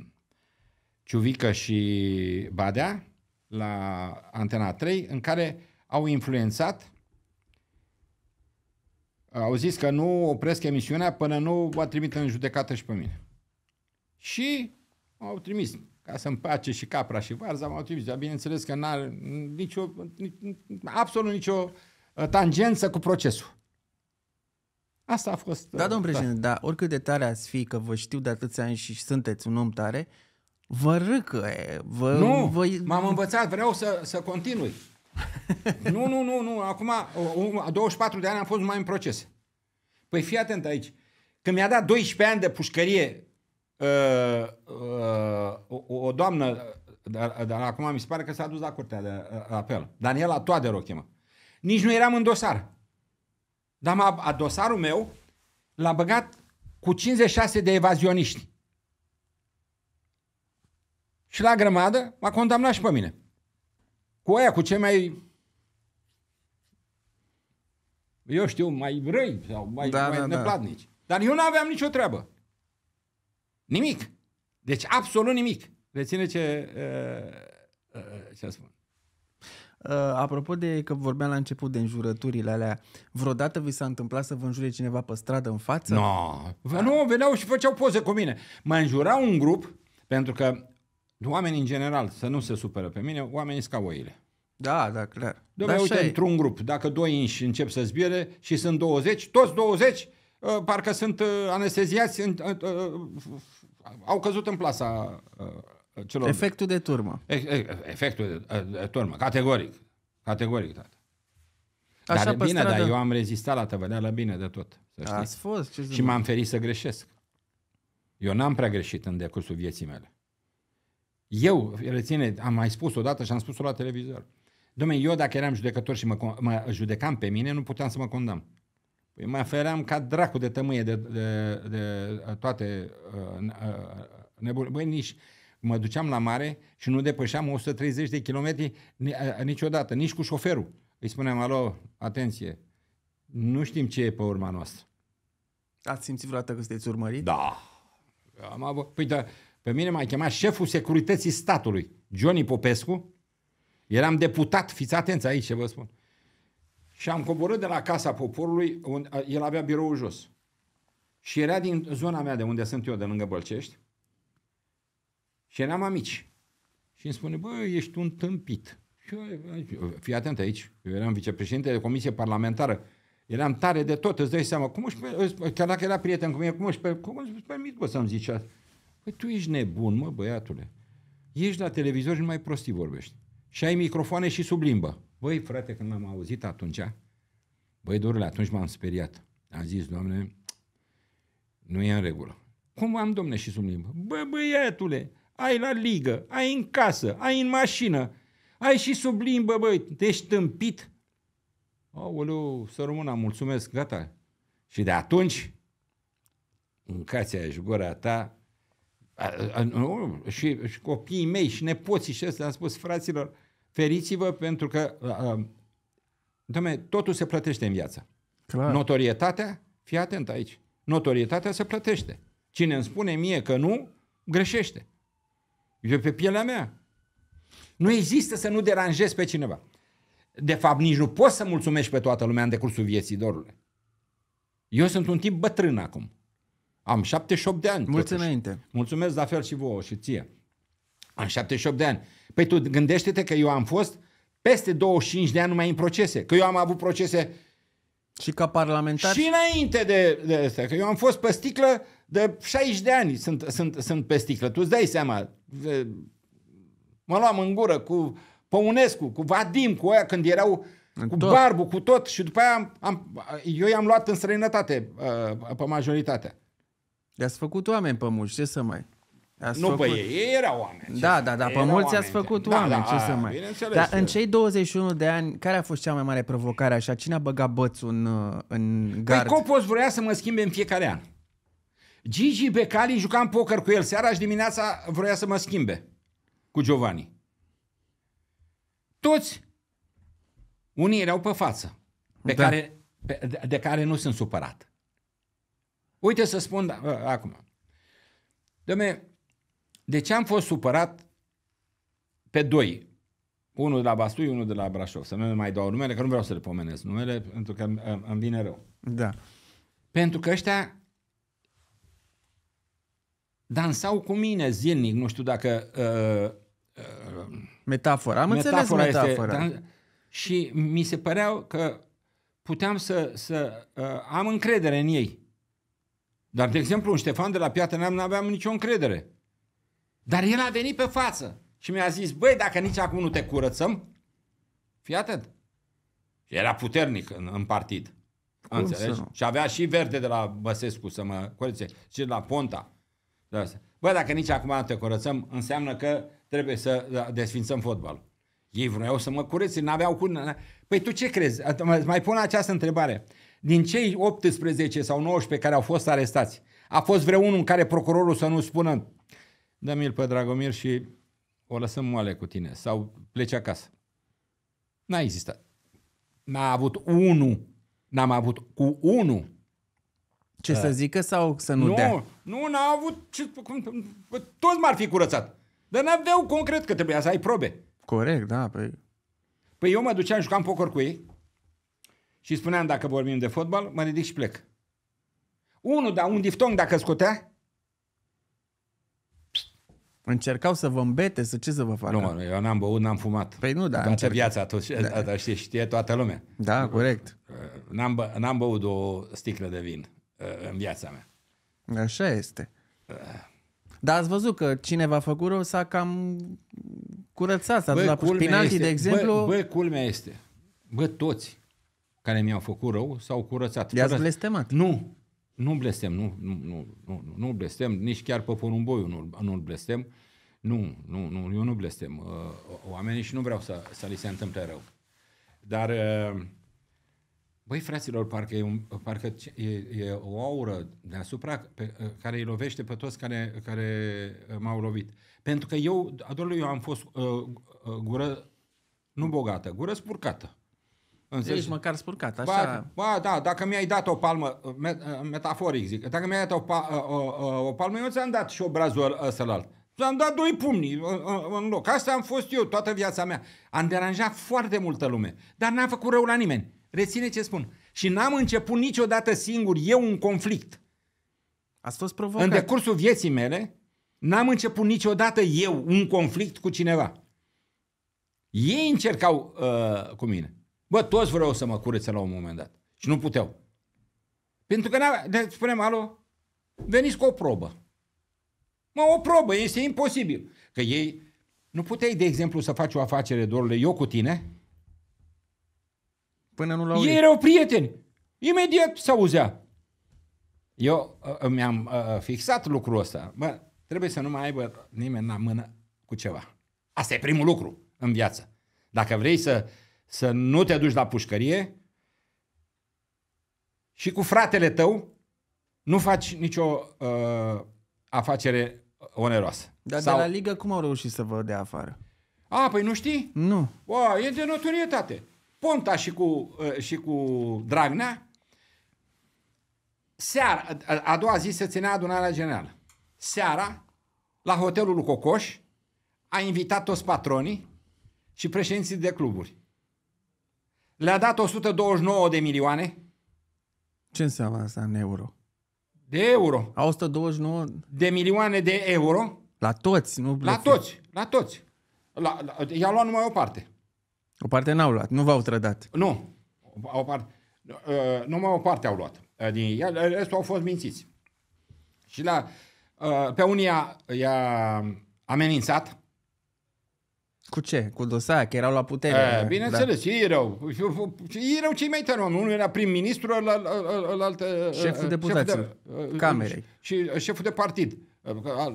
Ciuvică și Badea, la Antena 3, în care au influențat, au zis că nu opresc emisiunea până nu va trimite în judecată și pe mine. Și au trimis ca să-mi pace și capra și varza, m-au trimis. Dar bineînțeles că n-are nicio, absolut nicio tangență cu procesul. Asta a fost... Da, uh, domn da. președinte, da. dar oricât de tare ați fi, că vă știu de atâția ani și sunteți un om tare, vă râcăie, vă... Nu, vă... m-am învățat, vreau să, să continui. nu, nu, nu, nu, acum, a 24 de ani am fost mai în proces. Păi fii atent aici. Când mi-a dat 12 ani de pușcărie uh, uh, o, o doamnă, dar, dar acum mi se pare că s-a dus la curtea de uh, apel, Daniela Toader o chemă, nici nu eram în dosar. Dar a dosarul meu l-a băgat cu 56 de evazioniști. Și la grămadă m-a condamnat și pe mine. Cu aia, cu cei mai eu știu, mai răi sau mai, da, mai da, da. neplatnici. Da. Dar eu nu aveam nicio treabă. Nimic. Deci absolut nimic. Reține ce, uh, uh, ce spun. Uh, apropo de că vorbeam la început de înjurăturile alea, vreodată vi s-a întâmplat să vă înjure cineva pe stradă în față? No. Da. Nu, veneau și făceau poze cu mine. Mă înjurau un grup, pentru că oamenii în general, să nu se supere pe mine, oamenii sunt ca oile. Da, da, clar. Dom'le, da, uite, într-un grup, dacă doi inși încep să zbiere și sunt 20, toți 20, uh, parcă sunt uh, anesteziați, au căzut în plasa celor... Efectul de turmă. E, e, efectul de, turmă, categoric. Categoric, tată. Așa dar bine, stradă. dar eu am rezistat la tăvăleală bine de tot. Să știi. Ați fost, ce Și m-am ferit să greșesc. Eu n-am prea greșit în decursul vieții mele. Eu, reține, am mai spus odată și am spus-o la televizor. Dom'le, eu dacă eram judecător și mă, mă judecam pe mine, nu puteam să mă condamn. Păi mă feream ca dracu de tămâie de, de, de, de toate uh, uh, nebunii. Băi, nici, mă duceam la mare și nu depășeam 130 de kilometri niciodată, nici cu șoferul. Îi spuneam, alo, atenție, nu știm ce e pe urma noastră. Ați simțit vreodată că sunteți urmărit? Da. Am avut... Păi, da, pe mine m-a chemat șeful securității statului, Johnny Popescu. Eram deputat, fiți atenți aici ce vă spun. Și am coborât de la Casa Poporului, unde, el avea biroul jos. Și era din zona mea de unde sunt eu, de lângă Bălcești. Și eram amici. Și îmi spune, bă, ești un tâmpit. fii atent aici, eu eram vicepreședinte de comisie parlamentară, eram tare de tot, îți dai seama, cum își, chiar dacă era prieten cu mine, cum își, cum își permit, bă, să-mi zici asta? Păi tu ești nebun, mă, băiatule. Ești la televizor și mai prostii vorbești. Și ai microfoane și sub limbă. Băi, frate, când m-am auzit atunci, băi, Dorule, atunci m-am speriat. Am zis, doamne, nu e în regulă. Cum am, domne, și sub limbă? Bă, băiatule, ai la ligă, ai în casă, ai în mașină, ai și sub limbă, băi, te-ai tâmpit? Aoleu, să rămână, mulțumesc, gata. Și de atunci, mâncați aia și gura ta, a, a, și, și copiii mei și nepoții și ăsta, am spus, fraților, feriți-vă pentru că, doamne, totul se plătește în viață. Clar. Notorietatea, fii atent aici, notorietatea se plătește. Cine îmi spune mie că nu, greșește. Eu pe pielea mea. Nu există să nu deranjezi pe cineva. De fapt, nici nu poți să mulțumești pe toată lumea în decursul vieții, dorule. Eu sunt un tip bătrân acum. Am 78 de ani. Mulțumesc. Mulțumesc la fel și vouă și ție. Am 78 de ani. Păi tu gândește-te că eu am fost peste 25 de ani numai în procese. Că eu am avut procese și ca parlamentar? Și înainte de, de asta. Că eu am fost pe sticlă de 60 de ani. Sunt, sunt, sunt pe sticlă. Tu îți dai seama mă luam în gură cu Păunescu, cu Vadim, cu aia când erau cu tot. Barbu, cu tot și după aia am, am, eu i-am luat în străinătate uh, pe majoritatea. Le-ați făcut oameni pe mulți, ce să mai... Ați nu, făcut... pe ei, ei erau oameni. Da, da, da, da, pe mulți ați făcut da, oameni, da, ce a, să mai... Dar în cei 21 de ani, care a fost cea mai mare provocare așa? Cine a băgat bățul în, uh, în păi gard? Păi Copos vrea să mă schimbe în fiecare an. Gigi Becali jucam poker cu el seara și dimineața vroia să mă schimbe cu Giovanni. Toți. Unii erau pe față, pe da. care, pe, de, de care nu sunt supărat. Uite să spun da, ă, acum. Dom'le, de ce am fost supărat pe doi? Unul de la Bastui, unul de la Brașov. Să nu mai dau numele, că nu vreau să le pomenesc numele, pentru că îmi, îmi vine rău. Da. Pentru că ăștia dansau cu mine zilnic, nu știu dacă... Uh, uh, metafora, am metafora înțeles metafora. Este, dan- și mi se părea că puteam să, să uh, am încredere în ei. Dar, de exemplu, un Ștefan de la Piatra Neam aveam nicio încredere. Dar el a venit pe față și mi-a zis, băi, dacă nici acum nu te curățăm, fii atent. Era puternic în, în partid. Cum înțelegi? Și avea și verde de la Băsescu să mă curățe. și la Ponta. Da, Bă, dacă nici acum nu te curățăm, înseamnă că trebuie să da, desfințăm fotbalul. Ei vreau să mă curețe, n-aveau cu... Păi tu ce crezi? Mai pun această întrebare. Din cei 18 sau 19 care au fost arestați, a fost vreunul în care procurorul să nu spună dă mi pe Dragomir și o lăsăm moale cu tine sau pleci acasă. N-a existat. N-a avut unul, n-am avut cu unul ce uh. să da. zică sau să nu, nu dea? Nu, n-a avut, ce, cum, toți m-ar fi curățat. Dar n-aveau concret că trebuia să ai probe. Corect, da. Păi... păi eu mă duceam, jucam poker cu ei și spuneam, dacă vorbim de fotbal, mă ridic și plec. Unul, da, un diftong dacă scotea, Încercau să vă îmbete, să ce să vă facă? Nu, mă, eu n-am băut, n-am fumat. Păi nu, da. Toată încerc... viața, tot, da. da. știe, știe toată lumea. Da, corect. Uh, n-am, bă, n-am băut o sticlă de vin în viața mea. Așa este. Dar ați văzut că cineva a făcut rău s-a cam curățat, s-a dus la penalti, este, de exemplu. Bă, bă, culmea este, bă, toți care mi-au făcut rău s-au curățat. I-ați curăț... blestemat. Nu, nu blestem, nu, nu, nu, nu, nu blestem, nici chiar pe porumboiu nu, nu-l blestem. Nu, nu, nu, eu nu blestem uh, oamenii și nu vreau să, să li se întâmple rău. Dar uh, Băi, fraților, parcă, e, un, parcă e, e o aură deasupra pe, ă, care îi lovește pe toți care, care ă, m-au lovit. Pentru că eu, adorul eu am fost uh, gură, nu bogată, gură spurcată. Înțelegi? Ești măcar spurcat, așa. Ba, ba, da, dacă mi-ai dat o palmă, metaforic zic, dacă mi-ai dat o, o, o, o palmă, eu ți-am dat și obrazul ăsălalt. Ți-am dat doi pumni în loc. Asta am fost eu toată viața mea. Am deranjat foarte multă lume, dar n-am făcut rău la nimeni. Reține ce spun. Și n-am început niciodată singur eu un conflict. Ați fost provocat. În decursul vieții mele, n-am început niciodată eu un conflict cu cineva. Ei încercau uh, cu mine. Bă, toți vreau să mă curețe la un moment dat. Și nu puteau. Pentru că ne spunem, alo, veniți cu o probă. Mă, o probă, este imposibil. Că ei, nu puteai, de exemplu, să faci o afacere, dorule, eu cu tine, Până nu l-au Ei erau prieteni. Imediat se auzea. Eu uh, uh mi-am uh, uh, fixat lucrul ăsta. Bă, trebuie să nu mai aibă nimeni la mână cu ceva. Asta e primul lucru în viață. Dacă vrei să, să nu te duci la pușcărie și cu fratele tău nu faci nicio uh, afacere oneroasă. Dar Sau... de la Ligă cum au reușit să vă dea afară? A, păi nu știi? Nu. O, e de notorietate. Ponta și cu, uh, și cu Dragnea, seara, a doua zi se ținea adunarea generală. Seara, la hotelul lui Cocoș, a invitat toți patronii și președinții de cluburi. Le-a dat 129 de milioane. Ce înseamnă asta în euro? De euro. A 129... De milioane de euro. La toți, nu? La toți, la toți. La, la, i-a luat numai o parte. O parte n-au luat, nu v-au trădat. Nu, o parte, uh, numai o parte au luat. Uh, din ea, uh, restul au fost mințiți. Și la, uh, pe unii i-a amenințat, cu ce? Cu dosar, că erau la putere. E, uh, da. bineînțeles, da. ei erau. Ei erau cei mai tari oameni. Unul era prim-ministru, al, al, al, al, șeful deputației, de, camerei. Și, și șeful de partid,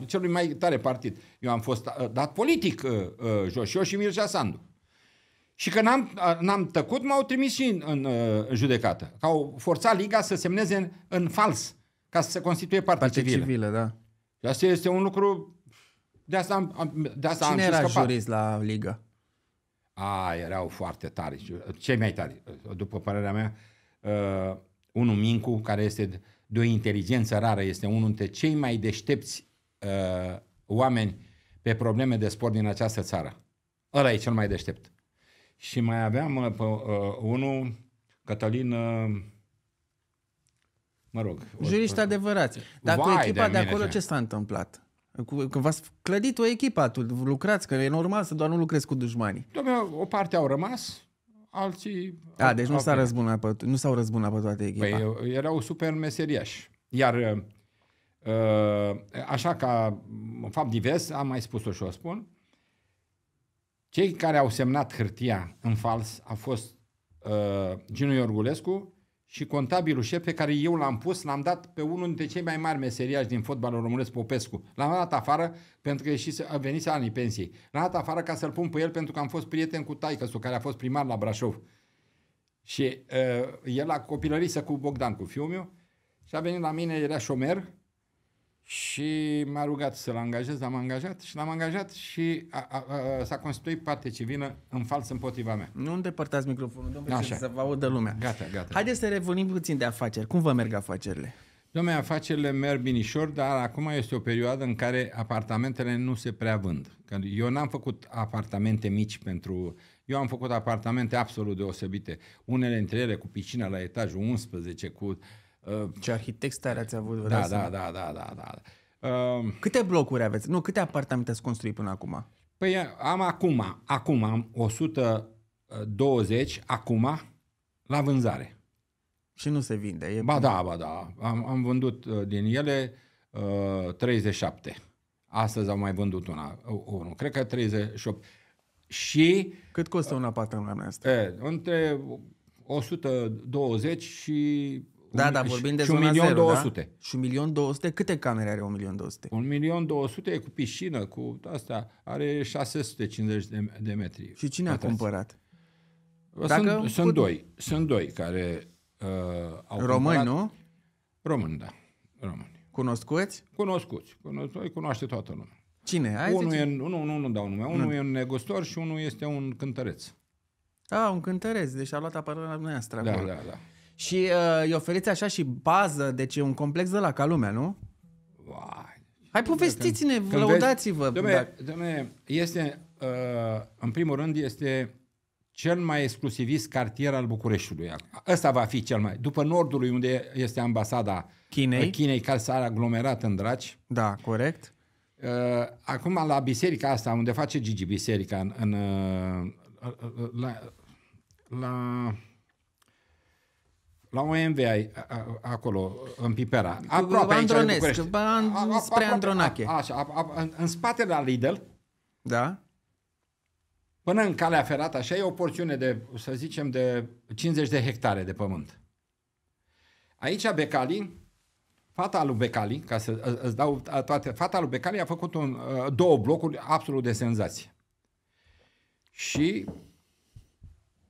celui mai tare partid. Eu am fost dat politic uh, uh, jos și eu și Mircea Sandu. Și că n-am, n-am tăcut, m-au trimis și în, în, uh, judecată. Că au forțat Liga să semneze în, în fals, ca să se constituie parte, parte civilă. civilă da. Și asta este un lucru... De asta am, de asta Cine am era scăpat. jurist la Liga? A, erau foarte tari. Cei mai tari, după părerea mea, uh, unul Mincu, care este de o inteligență rară, este unul dintre cei mai deștepți uh, oameni pe probleme de sport din această țară. Ăla e cel mai deștept. Și mai aveam uh, pe uh, unul, Cătălin, uh, mă rog. Juriști or... adevărați. Dar Vai cu echipa de, de acolo ce s-a întâmplat? Când v-ați clădit o echipă tu lucrați, că e normal să doar nu lucrezi cu dușmanii. Doamne, o parte au rămas, alții... A, au, deci nu, s-a răzbunat pe, nu s-au răzbunat pe toate echipa. Păi, erau super meseriași. Iar, uh, așa ca fapt divers, am mai spus-o și o spun, uh, cei care au semnat hârtia în fals a fost uh, Ginu Iorgulescu și contabilul șef pe care eu l-am pus, l-am dat pe unul dintre cei mai mari meseriași din fotbalul românesc, Popescu. L-am dat afară pentru că ieșise, a venit anii pensiei. L-am dat afară ca să-l pun pe el pentru că am fost prieten cu taicăsul care a fost primar la Brașov. Și uh, el a copilărit cu Bogdan, cu fiul meu, și a venit la mine, era șomer, și m-a rugat să-l angajez, l-am angajat și l-am angajat și a, a, a, s-a constituit parte civilă în fals împotriva mea. Nu îndepărtați microfonul, domnule, Așa. să vă audă lumea. Gata, gata. Haideți să revenim puțin de afaceri. Cum vă merg afacerile? Domnule, afacerile merg binișor, dar acum este o perioadă în care apartamentele nu se prea vând. Că eu n-am făcut apartamente mici pentru... Eu am făcut apartamente absolut deosebite. Unele dintre ele cu piscina la etajul 11, cu uh, Uh, Ce arhitect tare ați avut. Da da, da, da, da, da, da, da. Câte blocuri aveți? Nu, câte apartamente ați construit până acum? Păi am acum, acum am 120 acum la vânzare. Și nu se vinde. E ba până... da, ba da. Am, am vândut uh, din ele uh, 37. Astăzi am mai vândut una, uh, unul. Cred că 38. Și... Cât costă un apartament la asta? între 120 și da, da, vorbim de și zona 1.200.000. Da? Și 200. câte camere are 1.200.000? 1.200.000 e cu piscină, cu asta, are 650 de, de metri. Și cine a cumpărat? Dacă sunt, cu... sunt doi, sunt doi care uh, au Români, cumpărat. nu? Români, da, români. Cunoscuți? Cunoscuți, cunoscuți, cunoaște toată lumea. Cine? Hai unul, e, nu, nu, nu dau nume. Unul nu. e un negustor și unul este un cântăreț. Ah, un cântăreț, deci a luat apărarea noastră. Da, acolo. da, da. Și uh, îi oferiți așa și bază, deci e un complex de la ca lumea, nu? Uai. Hai povestiți-ne, lăudați-vă. Domnule, domne, da. este, uh, în primul rând, este cel mai exclusivist cartier al Bucureștiului. Ăsta va fi cel mai... După nordului, unde este ambasada Chinei, uh, Chinei care s-a aglomerat în Draci. Da, corect. Uh, acum, la biserica asta, unde face Gigi biserica, în, în, uh, la, la la OMV ai, a, acolo, în Pipera. Aproape Andronesc, aici, în a, spre Andronache. A, așa, a, a, în, în spate la Lidl, da. până în calea ferată, așa e o porțiune de, să zicem, de 50 de hectare de pământ. Aici Becali, fata lui Becali, ca să îți dau toate, fata lui Becali a făcut un, două blocuri absolut de senzație. Și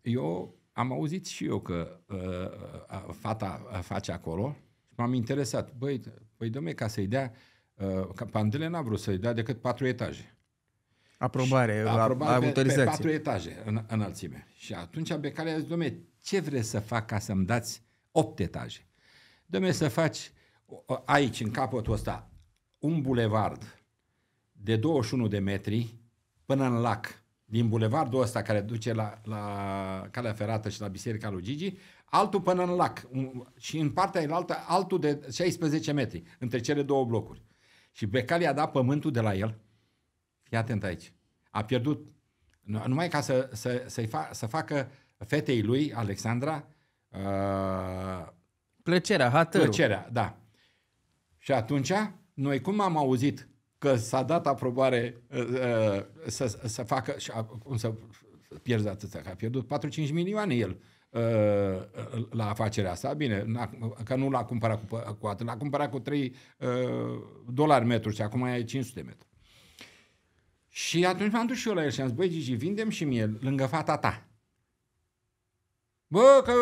eu am auzit și eu că uh, uh fata face acolo și m-am interesat. Băi, băi domne, ca să-i dea, uh, Pandele n-a vrut să-i dea decât patru etaje. Aprobare, și, aprobare pe, autorizație. Pe patru etaje în, înălțime. Și atunci Becali a zis, domne, ce vreți să fac ca să-mi dați opt etaje? Domne, să faci aici, în capătul ăsta, un bulevard de 21 de metri până în lac din bulevardul ăsta care duce la, la calea ferată și la Biserica lui Gigi, altul până în lac un, și în partea elaltă altul de 16 metri între cele două blocuri. Și Becali a dat pământul de la el. Fii atent aici. A pierdut numai ca să, să, să fa, să facă fetei lui, Alexandra, uh, plăcerea, hatărul. Plăcerea, da. Și atunci, noi cum am auzit că s-a dat aprobare uh, uh să, să facă și cum să pierzi atâția, că a pierdut 4-5 milioane el uh, la afacerea asta. Bine, că nu l-a cumpărat cu, cu atât, l-a cumpărat cu 3 uh, dolari metru și acum e 500 metru. Și atunci m-am dus și eu la el și am zis, băi Gigi, vindem și mie lângă fata ta. Bă, că,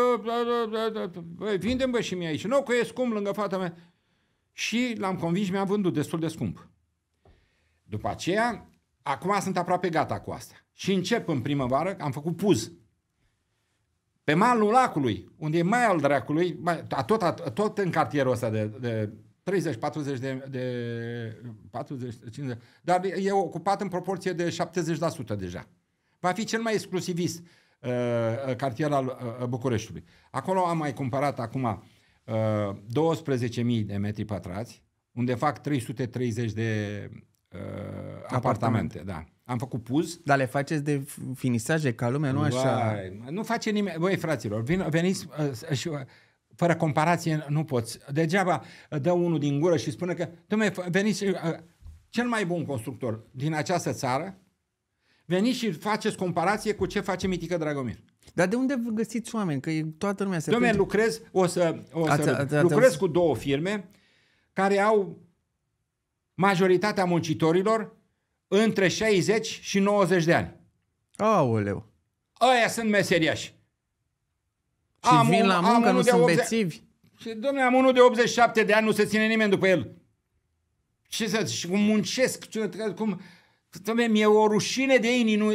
bă, vindem bă și mie aici. Nu, că e scump lângă fata mea. Și l-am convins și mi-a vândut destul de scump. După aceea, acum sunt aproape gata cu asta. Și încep în primăvară, am făcut puz. Pe malul lacului, unde e mai al dracului, mai, tot, tot, tot în cartierul ăsta de, de 30, 40 de, de 40, 50, dar e ocupat în proporție de 70% deja. Va fi cel mai exclusivist uh, uh cartier al uh, uh, Bucureștiului. Acolo am mai cumpărat acum uh, 12.000 de metri pătrați, unde fac 330 de apartamente. apartamente, da. Am făcut puz. Dar le faceți de finisaje ca lumea, nu așa? Vai, nu face nimeni. Băi, fraților, vin, veniți uh, și... Uh, fără comparație nu poți. Degeaba ă, dă unul din gură și spune că, domne, veniți, uh, cel mai bun constructor din această țară, veniți și faceți comparație cu ce face Mitică Dragomir. Dar de unde găsiți oameni? Că toată lumea se... Domne, lucrez, o să, o să ați, ați, lucrez ați... cu două firme care au majoritatea muncitorilor între 60 și 90 de ani. Aoleu! Aia sunt meseriași. Și am vin un, la muncă, nu sunt 80... bețivi? Și, domnule, am unul de 87 de ani, nu se ține nimeni după el. Ce să și cum muncesc, cum... Dom'le, mi-e o rușine de ei, nu,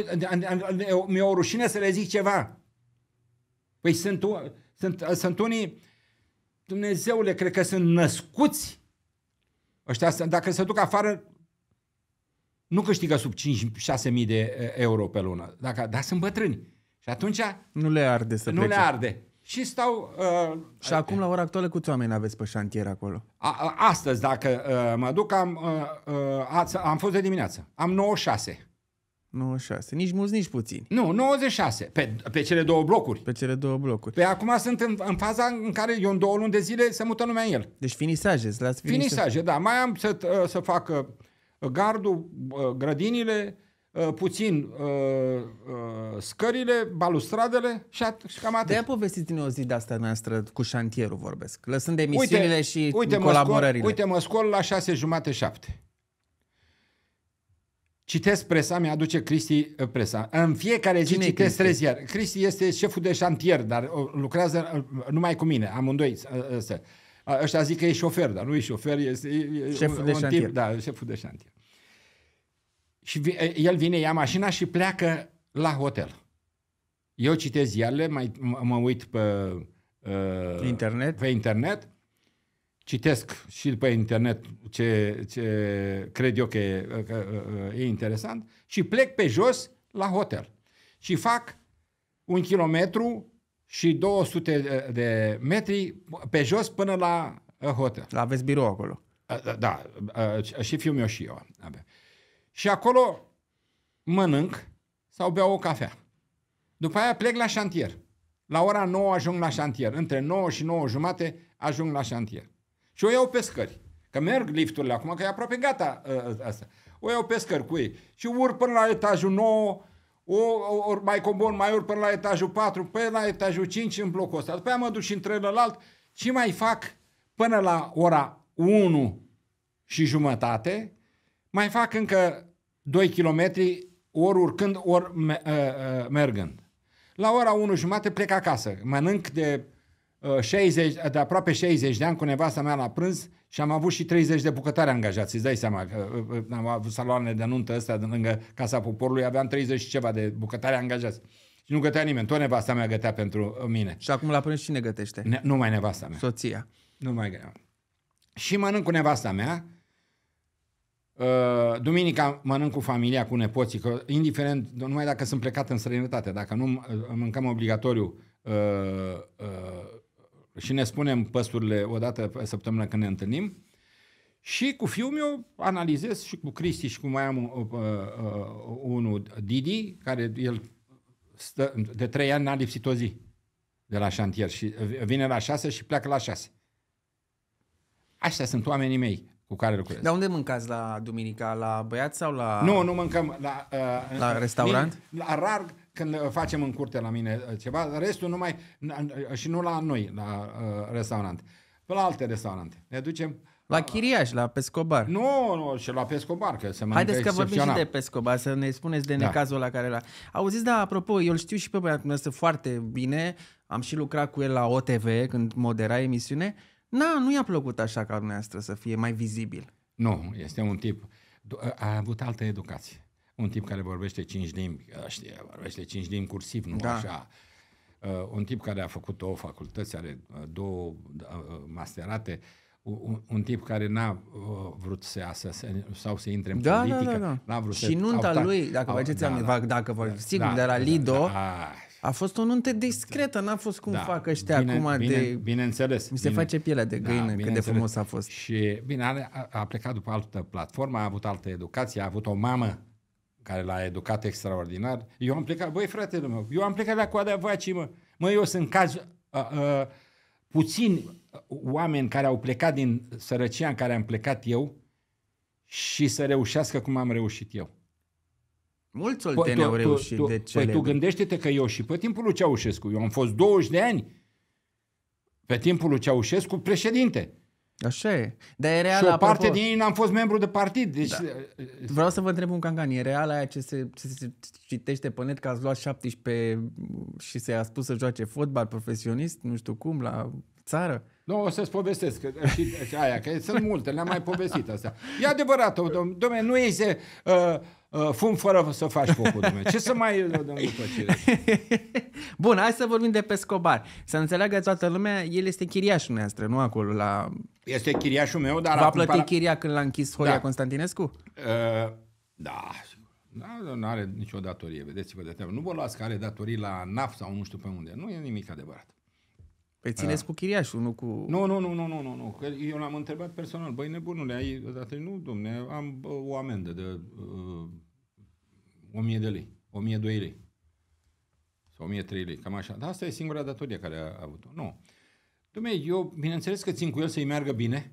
mi-e o rușine să le zic ceva. Păi sunt, sunt, sunt unii, Dumnezeule, cred că sunt născuți Ăștia, dacă se duc afară, nu câștigă sub 5-6 mii de euro pe lună. Dacă, dar sunt bătrâni. Și atunci... Nu le arde să Nu plece. le arde. Și stau... Uh, și uh, acum, la ora actuală, câți oameni aveți pe șantier acolo? A, a, astăzi, dacă uh, mă duc, am, uh, uh, ați, am fost de dimineață. Am 96. 96. Nici mulți, nici puțini. Nu, 96. Pe, pe cele două blocuri. Pe cele două blocuri. Pe acum sunt în, în faza în care eu în două luni de zile se mută lumea în el. Deci finisaje, las finisaje. da. Mai am să, ă, să fac ă, gardul, ă, grădinile, puțin scările, balustradele și, at- și cam atât. De-aia povestiți o zi de asta noastră cu șantierul vorbesc, lăsând emisiunile uite, și uite, colaborările. Mă scol, uite, mă scol la șase jumate, 7. Citesc presa, mi-aduce Cristi uh, presa. În fiecare zi Cine citesc trei Cristi este șeful de șantier, dar uh, lucrează uh, numai cu mine, amândoi. Ăștia zic că e șofer, dar nu e șofer, este șeful un, de șantier. Tip, da, șeful de șantier. Și el vine, ia mașina și pleacă la hotel. Eu citesc ziarele, mai, mă uit pe, uh, internet. pe internet citesc și pe internet ce, ce cred eu că e, că e interesant și plec pe jos la hotel. Și fac un kilometru și 200 de metri pe jos până la uh, hotel. La aveți birou acolo. Uh, uh, da, și fiul meu și eu. Și acolo mănânc sau beau o cafea. După aia plec la șantier. La ora 9 ajung la șantier. Între 9 și 9 jumate ajung la șantier. Și o iau pe scări. Că merg lifturile acum, că e aproape gata ă, ă, asta. O iau pe scări cu ei. Și urc până la etajul 9, o, o, o mai cobor, mai urc până la etajul 4, până la etajul 5 în blocul ăsta. După aia mă duc și între celălalt Ce mai fac până la ora 1 și jumătate, mai fac încă 2 km ori urcând, ori me, uh, uh, mergând. La ora 1 jumate plec acasă, mănânc de 60, uh, uh, de aproape 60 de ani cu nevasta mea la prânz și am avut și 30 de bucătari angajați, îți dai seama că uh, am avut saloane de nuntă ăsta de lângă Casa Poporului, aveam 30 și ceva de bucătari angajați. Și nu gătea nimeni, tot nevasta mea gătea pentru mine. Și acum la prânz cine gătește? Ne, numai nevasta mea. Soția. Nu mai gătea. Și mănânc cu nevasta mea, Duminica mănânc cu familia, cu nepoții, că indiferent, numai dacă sunt plecat în străinătate, dacă nu mâncăm obligatoriu și ne spunem păsturile odată pe săptămână când ne întâlnim. Și cu fiul meu analizez și cu Cristi și cu mai am uh, uh, uh, unul, Didi, care el stă, de trei ani n-a lipsit o zi de la șantier și vine la șase și pleacă la șase. Astea sunt oamenii mei cu care lucrez. Dar unde mâncați la duminica? La băiat sau la... Nu, nu mâncăm la... Uh, la uh, restaurant? Din, la rar, când uh, facem în curte la mine uh, ceva, restul numai, uh, și nu la noi, la uh, restaurant, la alte restaurante. Ne ducem, la Chiriaș, la Pescobar. Nu, nu, și la Pescobar, că se mănâncă Haideți că vorbim și de Pescobar, să ne spuneți de da. necazul la care l-a... Auziți, da, apropo, eu îl știu și pe băiatul meu foarte bine, am și lucrat cu el la OTV când modera emisiune. Na, nu i-a plăcut așa ca dumneavoastră să fie mai vizibil. Nu, este un tip... A avut altă educație un tip care vorbește cinci limbi, știe, vorbește cinci limbi cursiv, nu da. așa. Uh, un tip care a făcut două facultăți, are uh, două da, uh, masterate, un, un tip care n-a uh, vrut să iasă să, sau să intre în da, da politică. Da, da, da. N-a vrut și să, nunta au, lui, dacă vă da, da, dacă vă da, sigur, da, de la Lido, da, da, a fost o nuntă discretă, n-a fost cum da, fac ăștia bine, acum bine, de... Bineînțeles. Mi se bine, face pielea de da, găină da, cât de frumos a fost. Și bine, a, a plecat după altă platformă, a avut altă educație, a avut o mamă care l-a educat extraordinar. Eu am plecat, băi fratele meu, eu am plecat la coada vacii, mă. Mă, eu sunt caz uh, uh, puțin uh, oameni care au plecat din sărăcia în care am plecat eu și să reușească cum am reușit eu. Mulți păi olteni au reușit tu, de cele. Păi tu gândește-te că eu și pe timpul lui Ceaușescu, eu am fost 20 de ani pe timpul lui Ceaușescu președinte. Așa e. Dar e real, și o apropo... parte din ei n-am fost membru de partid. Deci... Da. Eh, Vreau să vă întreb un cancan. E real aia ce se, ce se citește pe net că ați luat 17 și se a spus să joace fotbal profesionist, nu știu cum, la țară? Nu, o să-ți povestesc că, și, și aia, că sunt multe, le-am mai povestit asta. E adevărat, domnule, nu este... Uh, Uh, fum fără să faci focul, Dumnezeu. Ce să mai uh, dăm după ce... Bun, hai să vorbim de Pescobar. Să înțeleagă toată lumea, el este chiriașul noastră, nu acolo la... Este chiriașul meu, dar... Va plăti cumpărat... chiria când l-a închis Horia da. Constantinescu? Uh, da, da, da nu are nicio datorie, vedeți-vă de treabă. Nu vă luați că are datorii la NAF sau nu știu pe unde. Nu e nimic adevărat. Păi țineți da. cu chiriașul, nu cu... Nu, nu, nu, nu, nu, nu, nu. Că eu l-am întrebat personal, băi nebunule, ai dat Nu, domne, am bă, o amendă de uh, 1000 de lei, 1002 lei sau 1003 lei, cam așa. Dar asta e singura datorie care a, a avut-o. Nu. Dom'le, eu, bineînțeles că țin cu el să-i meargă bine,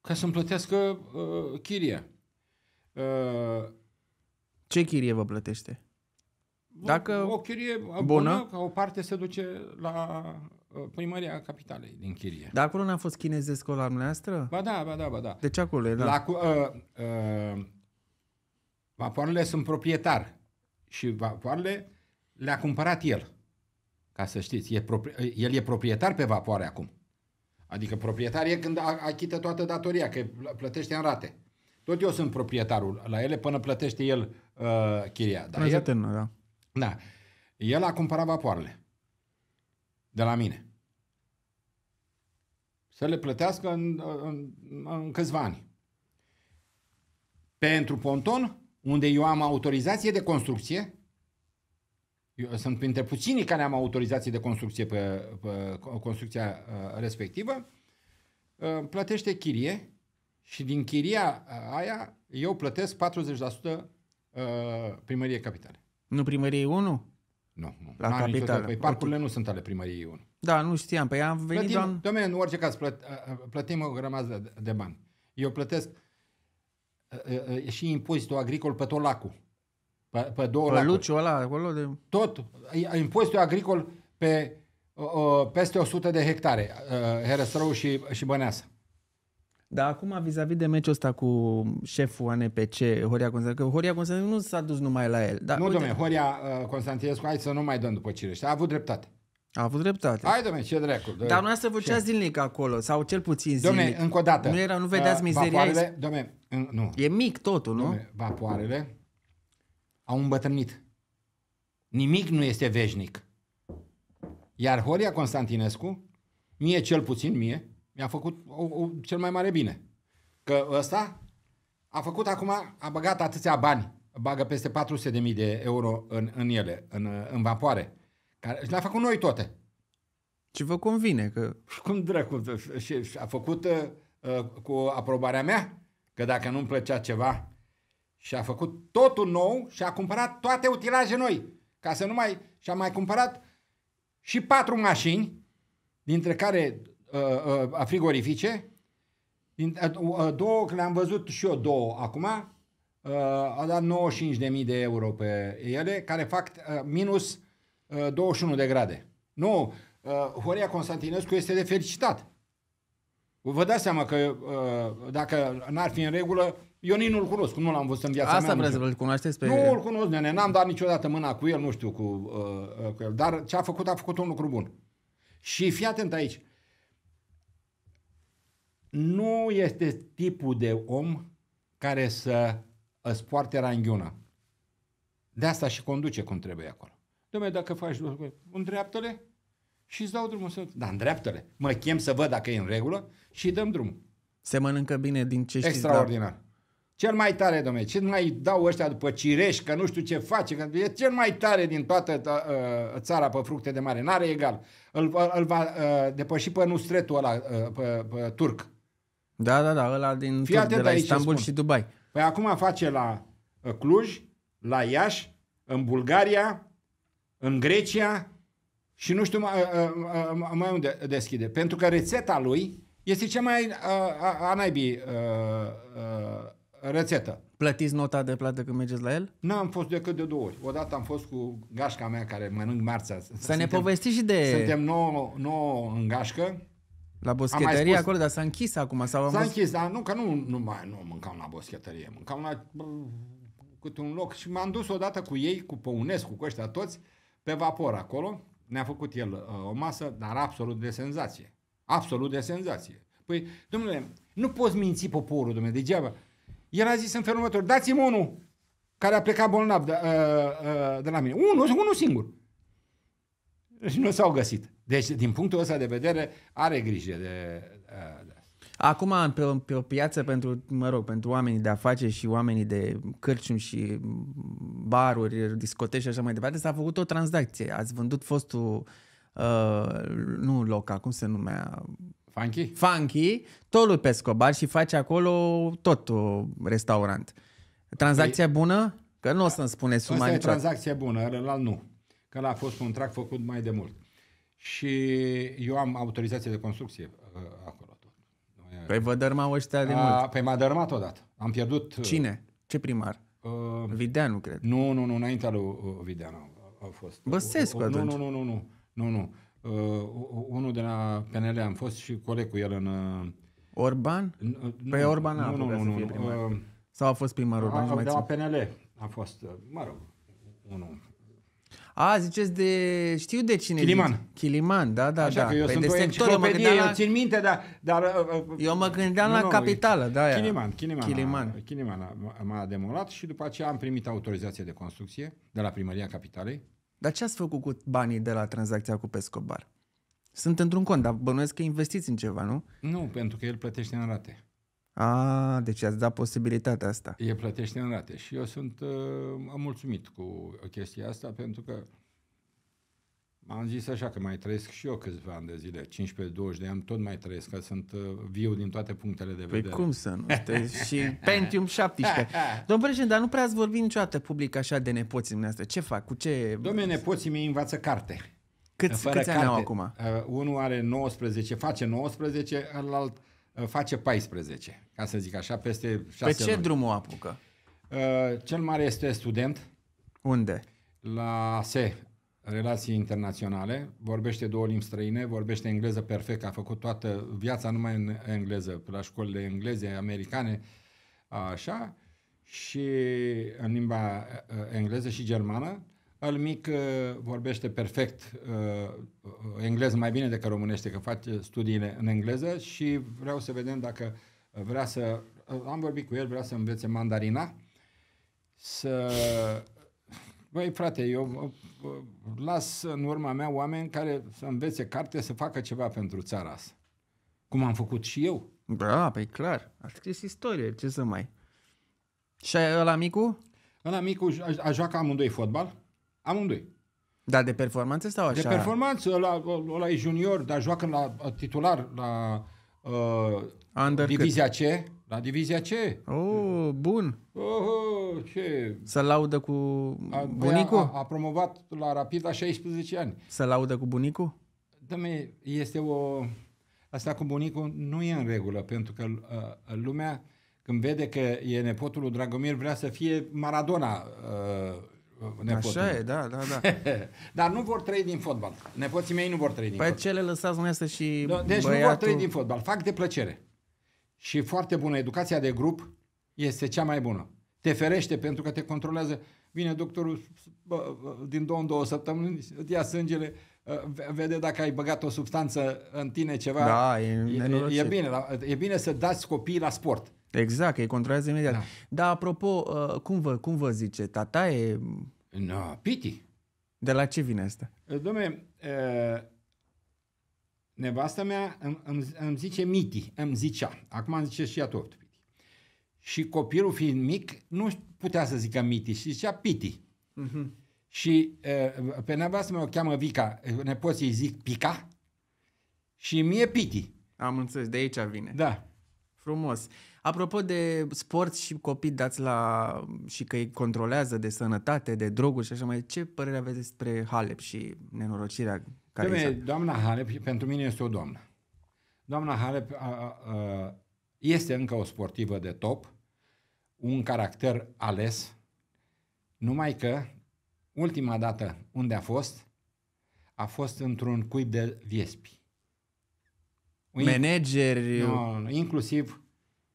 ca să-mi plătească uh, chiria. Uh, Ce chirie vă plătește? Dacă o chirie bună, bună, ca o parte se duce la Uh, primăria capitalei din chirie. Dar acolo n-a fost chinezesc la noastră? Ba da, ba da, ba da. ce deci acolo era... La, uh, uh, vapoarele sunt proprietar și vapoarele le-a cumpărat el. Ca să știți, e propri- uh, el e proprietar pe vapoare acum. Adică proprietar e când achită toată datoria, că plătește în rate. Tot eu sunt proprietarul la ele până plătește el uh, chiria. Dar el, da. da. El a cumpărat vapoarele de la mine. Să le plătească în, în, în câțiva ani. Pentru ponton, unde eu am autorizație de construcție, eu sunt printre puținii care am autorizație de construcție pe, pe construcția uh, respectivă, uh, plătește chirie și din chiria uh, aia eu plătesc 40% primărie capitale. Nu primărie 1? Nu, nu. La N-am capitală. Păi parcurile nu sunt ale primăriei 1. Da, nu știam. Păi am venit plătim, doar... Domnule, în orice caz, plăt, plătim o grămadă de, de bani. Eu plătesc și impozitul agricol pe tot lacul. Pe, pe două pe lacuri. Luciu ăla, acolo de... Tot. Impozitul agricol pe peste 100 de hectare, Herăstrău și, și Băneasa. Dar acum, vis-a-vis de meciul ăsta cu șeful ANPC, Horia Constantinescu, Horia Constantinescu nu s-a dus numai la el. Dar, nu, uite... domne, Horia uh, Constantinescu, hai să nu mai dăm după Cireș. A avut dreptate. A avut dreptate. Hai, domne, ce dracu. Domne. Dar să făcea ce? zilnic acolo, sau cel puțin zilnic. Domne, încă o dată. Nu, era, nu vedeați uh, mizeria. Vapoarele, domne, nu. E mic totul, nu? Domne, vapoarele au îmbătrânit. Nimic nu este veșnic. Iar Horia Constantinescu, mie cel puțin mie, mi-a făcut o, o, cel mai mare bine. Că ăsta a făcut acum, a băgat atâția bani, bagă peste 400.000 de de euro în, în ele, în, în vapoare. Care, și le-a făcut noi toate. Ce vă convine că... Cum dracu, și, și a făcut uh, cu aprobarea mea, că dacă nu-mi plăcea ceva, și a făcut totul nou și a cumpărat toate utilaje noi, ca să nu mai... Și a mai cumpărat și patru mașini, dintre care Uh, uh, a frigorifice, uh, două, că le-am văzut și eu două acum, a dat 95.000 de euro pe ele, care fac minus 21 de grade. Nu, Horia Constantinescu este de felicitat. Vă dați seama că dacă n-ar fi în regulă, eu nici nu-l cunosc, nu l-am văzut în viața Asta mea. Asta vreți să-l cunoașteți pe... Nu-l cunosc, nene, n-am dat niciodată mâna cu el, nu știu cu, uh, cu el, dar ce a făcut, a făcut un lucru bun. Și fii atent aici, uh, nu este tipul de om care să îți poarte ranghiuna. De asta și conduce cum trebuie acolo. Dom'le, dacă faci lucruri, îndreaptă-le și îți dau drumul să... Da, îndreaptă-le. Mă chem să văd dacă e în regulă și dăm drumul. Se mănâncă bine din ce știi. Da. Extraordinar. Dar... Cel mai tare, domnule, ce mai dau ăștia după cireș, că nu știu ce face, că e cel mai tare din toată ă, ă, țara pe fructe de mare, n-are egal. Îl, îl va ă, depăși pe nustretul ăla, pe, pe turc. Da, da, da, ăla din Fii tur, de la aici Istanbul și Dubai. Păi acum face la uh, Cluj, la Iași, în Bulgaria, în Grecia și nu știu mai, uh, uh, mai unde deschide. Pentru că rețeta lui este cea mai anaibii rețetă. Plătiți nota de plată când mergeți la el? Nu am fost decât de două ori. Odată am fost cu gașca mea care mănânc marța. Să suntem, ne povestiți și de... Suntem nouă, nouă în gașcă la boschetărie acolo, dar s-a închis acum. S-a închis, dar nu, că nu, nu mai nu mâncam la boschetărie. Mâncam la câte un loc. Și m-am dus odată cu ei, cu Păunescu, cu ăștia toți, pe vapor acolo. Ne-a făcut el uh, o masă, dar absolut de senzație. Absolut de senzație. Păi, domnule, nu poți minți poporul, domnule, degeaba. El a zis în felul următor, dați-mi unul care a plecat bolnav de, uh, uh, de la mine. Unul, unul singur și nu s-au găsit. Deci, din punctul ăsta de vedere, are grijă de... de Acum, pe o, pe o piață pentru, mă rog, pentru oamenii de afaceri și oamenii de cărciun și baruri, discoteci și așa mai departe, s-a făcut o tranzacție. Ați vândut fostul, uh, nu loc cum se numea? Funky? Funky, tot pe Pescobar și face acolo tot restaurant. Tranzacția păi, bună? Că nu o să-mi spune suma Asta e tranzacție bună, ăla nu că l a fost un trac făcut mai de mult. Și eu am autorizație de construcție uh, acolo tot. Păi vă dărmau ăștia de a, mult. Păi m-a dărmat odată. Am pierdut... Uh, Cine? Ce primar? Uh, Videanu, cred. Nu, nu, nu, înaintea lui uh, Videanu a fost. Băsescu uh, uh, atunci. Nu, nu, nu, nu, nu, nu. Uh, unul de la PNL am fost și coleg cu el în... Uh, Orban? Păi nu, păi Orban nu, a nu, nu, nu, nu, primar. Uh, Sau a fost primar Orban? A, de la PNL a fost, mă rog, unul a, ziceți de... Știu de cine Chiliman. Zice. Chiliman, da, da, Așa da. Că eu păi sunt de o sector, mă la... eu țin minte, dar... dar uh, uh, eu mă gândeam nu, la nu, capitală, da, aia. Chiliman, Chiliman, Chiliman. A, Chiliman m-a demolat și după aceea am primit autorizație de construcție de la Primăria Capitalei. Dar ce ați făcut cu banii de la tranzacția cu Pescobar? Sunt într-un cont, dar bănuiesc că investiți în ceva, nu? Nu, pentru că el plătește în rate. A, deci ați dat posibilitatea asta. E plătește în rate și eu sunt uh, mulțumit cu chestia asta pentru că am zis așa că mai trăiesc și eu câțiva ani de zile, 15-20 de ani, tot mai trăiesc, că sunt uh, viu din toate punctele de păi vedere. Păi cum să nu? și Pentium 17. Domn președinte, dar nu prea ați vorbit niciodată public așa de nepoții dumneavoastră. Ce fac? Cu ce... Domnule, nepoții mei învață carte. Câți, Fără câți ani au acum? Uh, unul are 19, face 19, alalt face 14, ca să zic așa, peste 6 Pe ce luni. drum o apucă? Uh, cel mare este student. Unde? La SE, relații internaționale, vorbește două limbi străine, vorbește engleză perfect, a făcut toată viața numai în engleză, la școlile engleze, americane, așa, și în limba uh, engleză și germană al mic uh, vorbește perfect uh, engleză mai bine decât românește, că face studiile în engleză și vreau să vedem dacă vrea să... Am vorbit cu el, vrea să învețe mandarina, să... Băi, frate, eu uh, las în urma mea oameni care să învețe carte, să facă ceva pentru țara asta. Cum am făcut și eu. Da, păi clar. A scris istorie, ce să mai... Și ăla micu? Ăla micu a, a joacă amândoi fotbal. Amândoi. Da, de performanță sau așa? De performanță, ăla, ăla e junior, dar joacă la uh, titular la uh, Under divizia C. La divizia C. Oh, bun. Oh, oh ce... Să laudă cu a, bunicu? A, a promovat la Rapid la 16 ani. Să laudă cu bunicu? Dă-mi, este o... Asta cu bunicu nu e în regulă, pentru că uh, lumea, când vede că e nepotul lui Dragomir, vrea să fie Maradona uh, nepotul. Așa e, da, da, da. Dar nu vor trăi din fotbal. Nepoții mei nu vor trăi din păi fotbal. Păi ce le lăsați dumneavoastră și da, Deci băiatul... nu vor trăi din fotbal. Fac de plăcere. Și foarte bună. Educația de grup este cea mai bună. Te ferește pentru că te controlează. Vine doctorul bă, din două în două săptămâni, îți ia sângele, ă, vede dacă ai băgat o substanță în tine ceva. Da, e, e, e bine. Da, e bine să dați copiii la sport. Exact, îi controlează imediat. Da. Dar apropo, uh, cum vă, cum vă zice? e? No, piti. De la ce vine asta? Uh, dom'le, uh, nevasta mea îmi, îmi, zice miti, îmi zicea. Acum îmi zice și ea tot. Și copilul fiind mic, nu putea să zică miti, și zicea piti. Uh-huh. Și pe nevastă mea o cheamă Vica, nepoții zic pica și mie piti. Am înțeles, de aici vine. Da. Frumos. Apropo de sport și copii dați la și că îi controlează de sănătate, de droguri și așa mai, ce părere aveți despre Halep și nenorocirea care Deme, Doamna Halep, pentru mine este o doamnă. Doamna Halep a, a, este încă o sportivă de top, un caracter ales, numai că ultima dată unde a fost, a fost într-un cuib de viespi. Manager, Nu, nu, inclusiv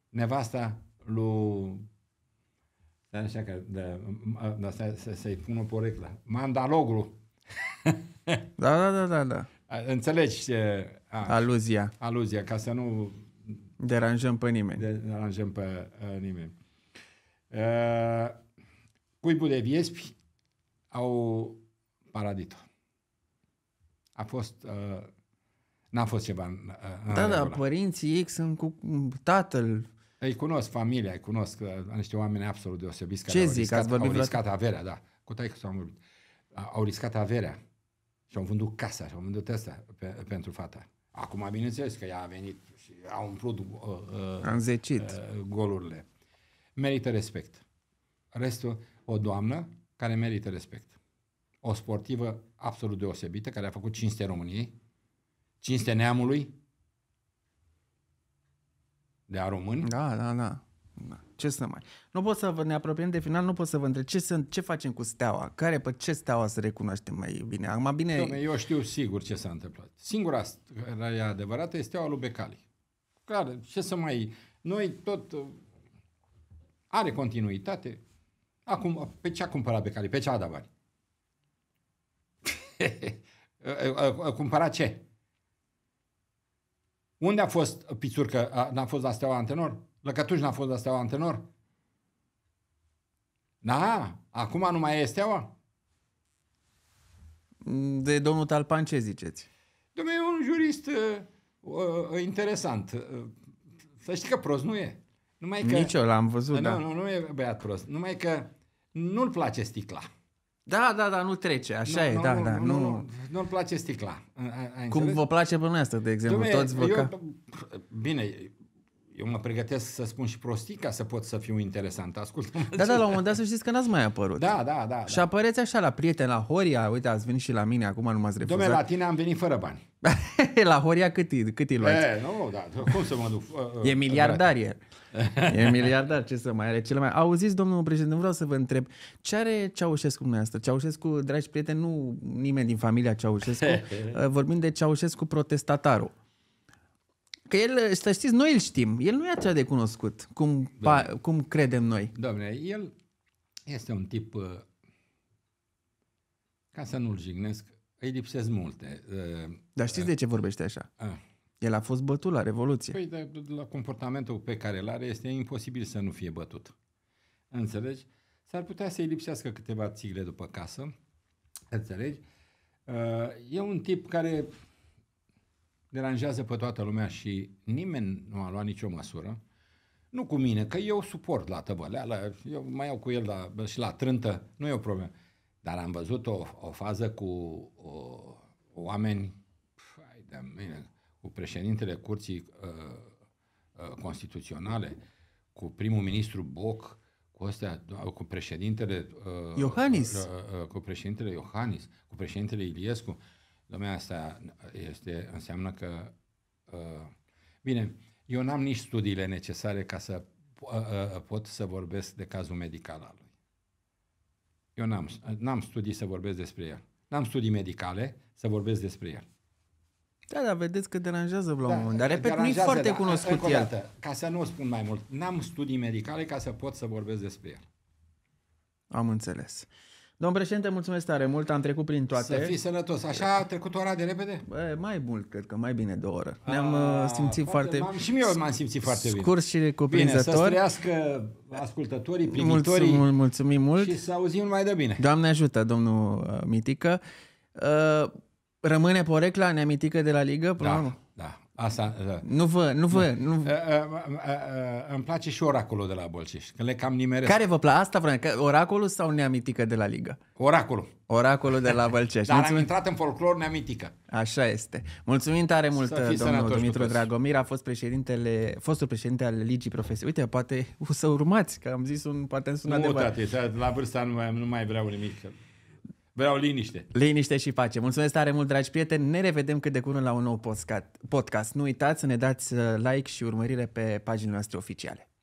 nevasta lui așa că de, da, de, da, să, să-i pun o poreclă. Mandaloglu. da, da, da, da, da. Înțelegi a, aluzia. Aluzia, ca să nu deranjăm pe nimeni. Deranjăm pe uh, nimeni. Uh, cuibul de viespi au paradit A fost uh, N-a fost ceva în, în Da, da regulă. da, părinții ei sunt cu tatăl. Îi cunosc familia, îi cunosc uh, niște oameni absolut deosebiți care Ce au zic? riscat, Ați au riscat vreodată? averea, da. Cu taică s-au vorbit. Au riscat averea și au vândut casa și au vândut asta pe, pentru fata. Acum, bineînțeles că ea a venit și a umplut uh, uh, Uh, golurile. Merită respect. Restul, o doamnă care merită respect. O sportivă absolut deosebită, care a făcut cinste României, Cinste neamului? De a români? Da, da, da, da. Ce să mai... Nu pot să vă ne apropiem de final, nu pot să vă întreb ce, sunt, ce facem cu steaua? Care, pe ce steaua să recunoaștem mai bine? Acum bine... Doamne, eu știu sigur ce s-a întâmplat. Singura e adevărată este steaua lui Becali. Clar, ce să mai... Noi tot... Are continuitate. Acum, pe ce a cumpărat Becali? Pe ce a dat bani? cumpăra ce? Unde a fost Pițurcă? N-a fost la Steaua Antenor? Lăcătuși n-a fost la Steaua Antenor? Da, acum nu mai e Steaua? De domnul Talpan ce ziceți? Domnul e un jurist uh, uh, interesant. Uh, să știi că prost nu e. Numai că, Nici eu l-am văzut, nu, da. Nu, nu e băiat prost. Numai că nu-l place sticla. Da, da, da, nu trece, așa nu, e, nu, da, nu, da. Nu, nu, nu, mi place sticla. Ai Cum înțeles? vă place pe asta, de exemplu, Dumne, toți vă eu, ca... Bine, eu mă pregătesc să spun și prostii ca să pot să fiu interesant. Ascultă Da, da, la un moment dat să știți că n-ați mai apărut. Da, da, da. Și da. apăreți așa la prieteni, la Horia. Uite, ați venit și la mine acum, nu m-ați refuzat. Dom'le, la tine am venit fără bani. la Horia cât, cât îi luați? E, nu, da, cum să mă duc? e miliardar el. E miliardar, ce să mai are cele mai... Auziți, domnul președinte, vreau să vă întreb, ce are Ceaușescu dumneavoastră? Ceaușescu, dragi prieteni, nu nimeni din familia Ceaușescu, uh, vorbim de Ceaușescu protestatarul. Că el, să știți, noi îl știm. El nu e atât de cunoscut cum, pa, da. cum credem noi. Domnule, el este un tip, uh, ca să nu-l jignesc, îi lipsesc multe. Uh, Dar știți de ce vorbește așa? A. Ah. El a fost bătut la Revoluție. Păi, de, de la comportamentul pe care îl are, este imposibil să nu fie bătut. Înțelegi? S-ar putea să-i lipsească câteva țigle după casă. Înțelegi? Uh, e un tip care deranjează pe toată lumea și nimeni nu a luat nicio măsură. Nu cu mine, că eu suport la tăbăleală, eu mai iau cu el la, și la trântă, nu e o problemă. Dar am văzut o, o fază cu o, oameni, pf, ai de mine, cu președintele Curții uh, uh, Constituționale, cu primul ministru Boc, cu astea, cu președintele uh, Iohannis. Uh, uh, cu președintele Iohannis, cu președintele Iliescu. Domnule, asta este, înseamnă că uh, bine, eu n-am nici studiile necesare ca să uh, uh, pot să vorbesc de cazul medical al lui. Eu n-am, n-am studii să vorbesc despre el. N-am studii medicale să vorbesc despre el. Da, dar vedeți că deranjează la da, un moment, dar repet, nu e foarte da. cunoscut el. Dată, ca să nu spun mai mult, n-am studii medicale ca să pot să vorbesc despre el. Am înțeles. Domn președinte, mulțumesc tare mult, am trecut prin toate. Să fii sănătos. Așa a trecut ora de repede? Bă, mai mult, cred că mai bine de o oră. Ne-am a, ah, uh, simțit foarte... foarte... Și eu m-am simțit foarte bine. Scurs și cuprinzător. Bine, să ascultătorii, primitorii. Mulțumim, mulțumim mult. Și să auzim mai de bine. Doamne ajută, domnul uh, Mitică. Uh, Rămâne porecla neamitică de la ligă? da, urmă? da. Asta, da. Nu vă, nu vă. Da. Nu. nu. Eh, eh, eh, îmi place și oracolul de la Bolcești, că le cam nimeresc. Care vă place? Asta vreau, oracolul sau neamitică de la ligă? Oracolul. Oracolul de la Vălcești. Dar Mulțumim. am intrat în folclor neamitică. Așa este. Mulțumim tare mult, domnul Dumitru Dragomir. A fost președintele, fostul președinte al Ligii profesiei. Uite, poate o să urmați, că am zis un, poate sună nu, Tate, la vârsta nu mai, nu mai vreau nimic. Vreau liniște. Liniște și pace. Mulțumesc tare mult, dragi prieteni. Ne revedem cât de curând la un nou podcast. Nu uitați să ne dați uh, like și urmărire pe paginile noastre oficiale.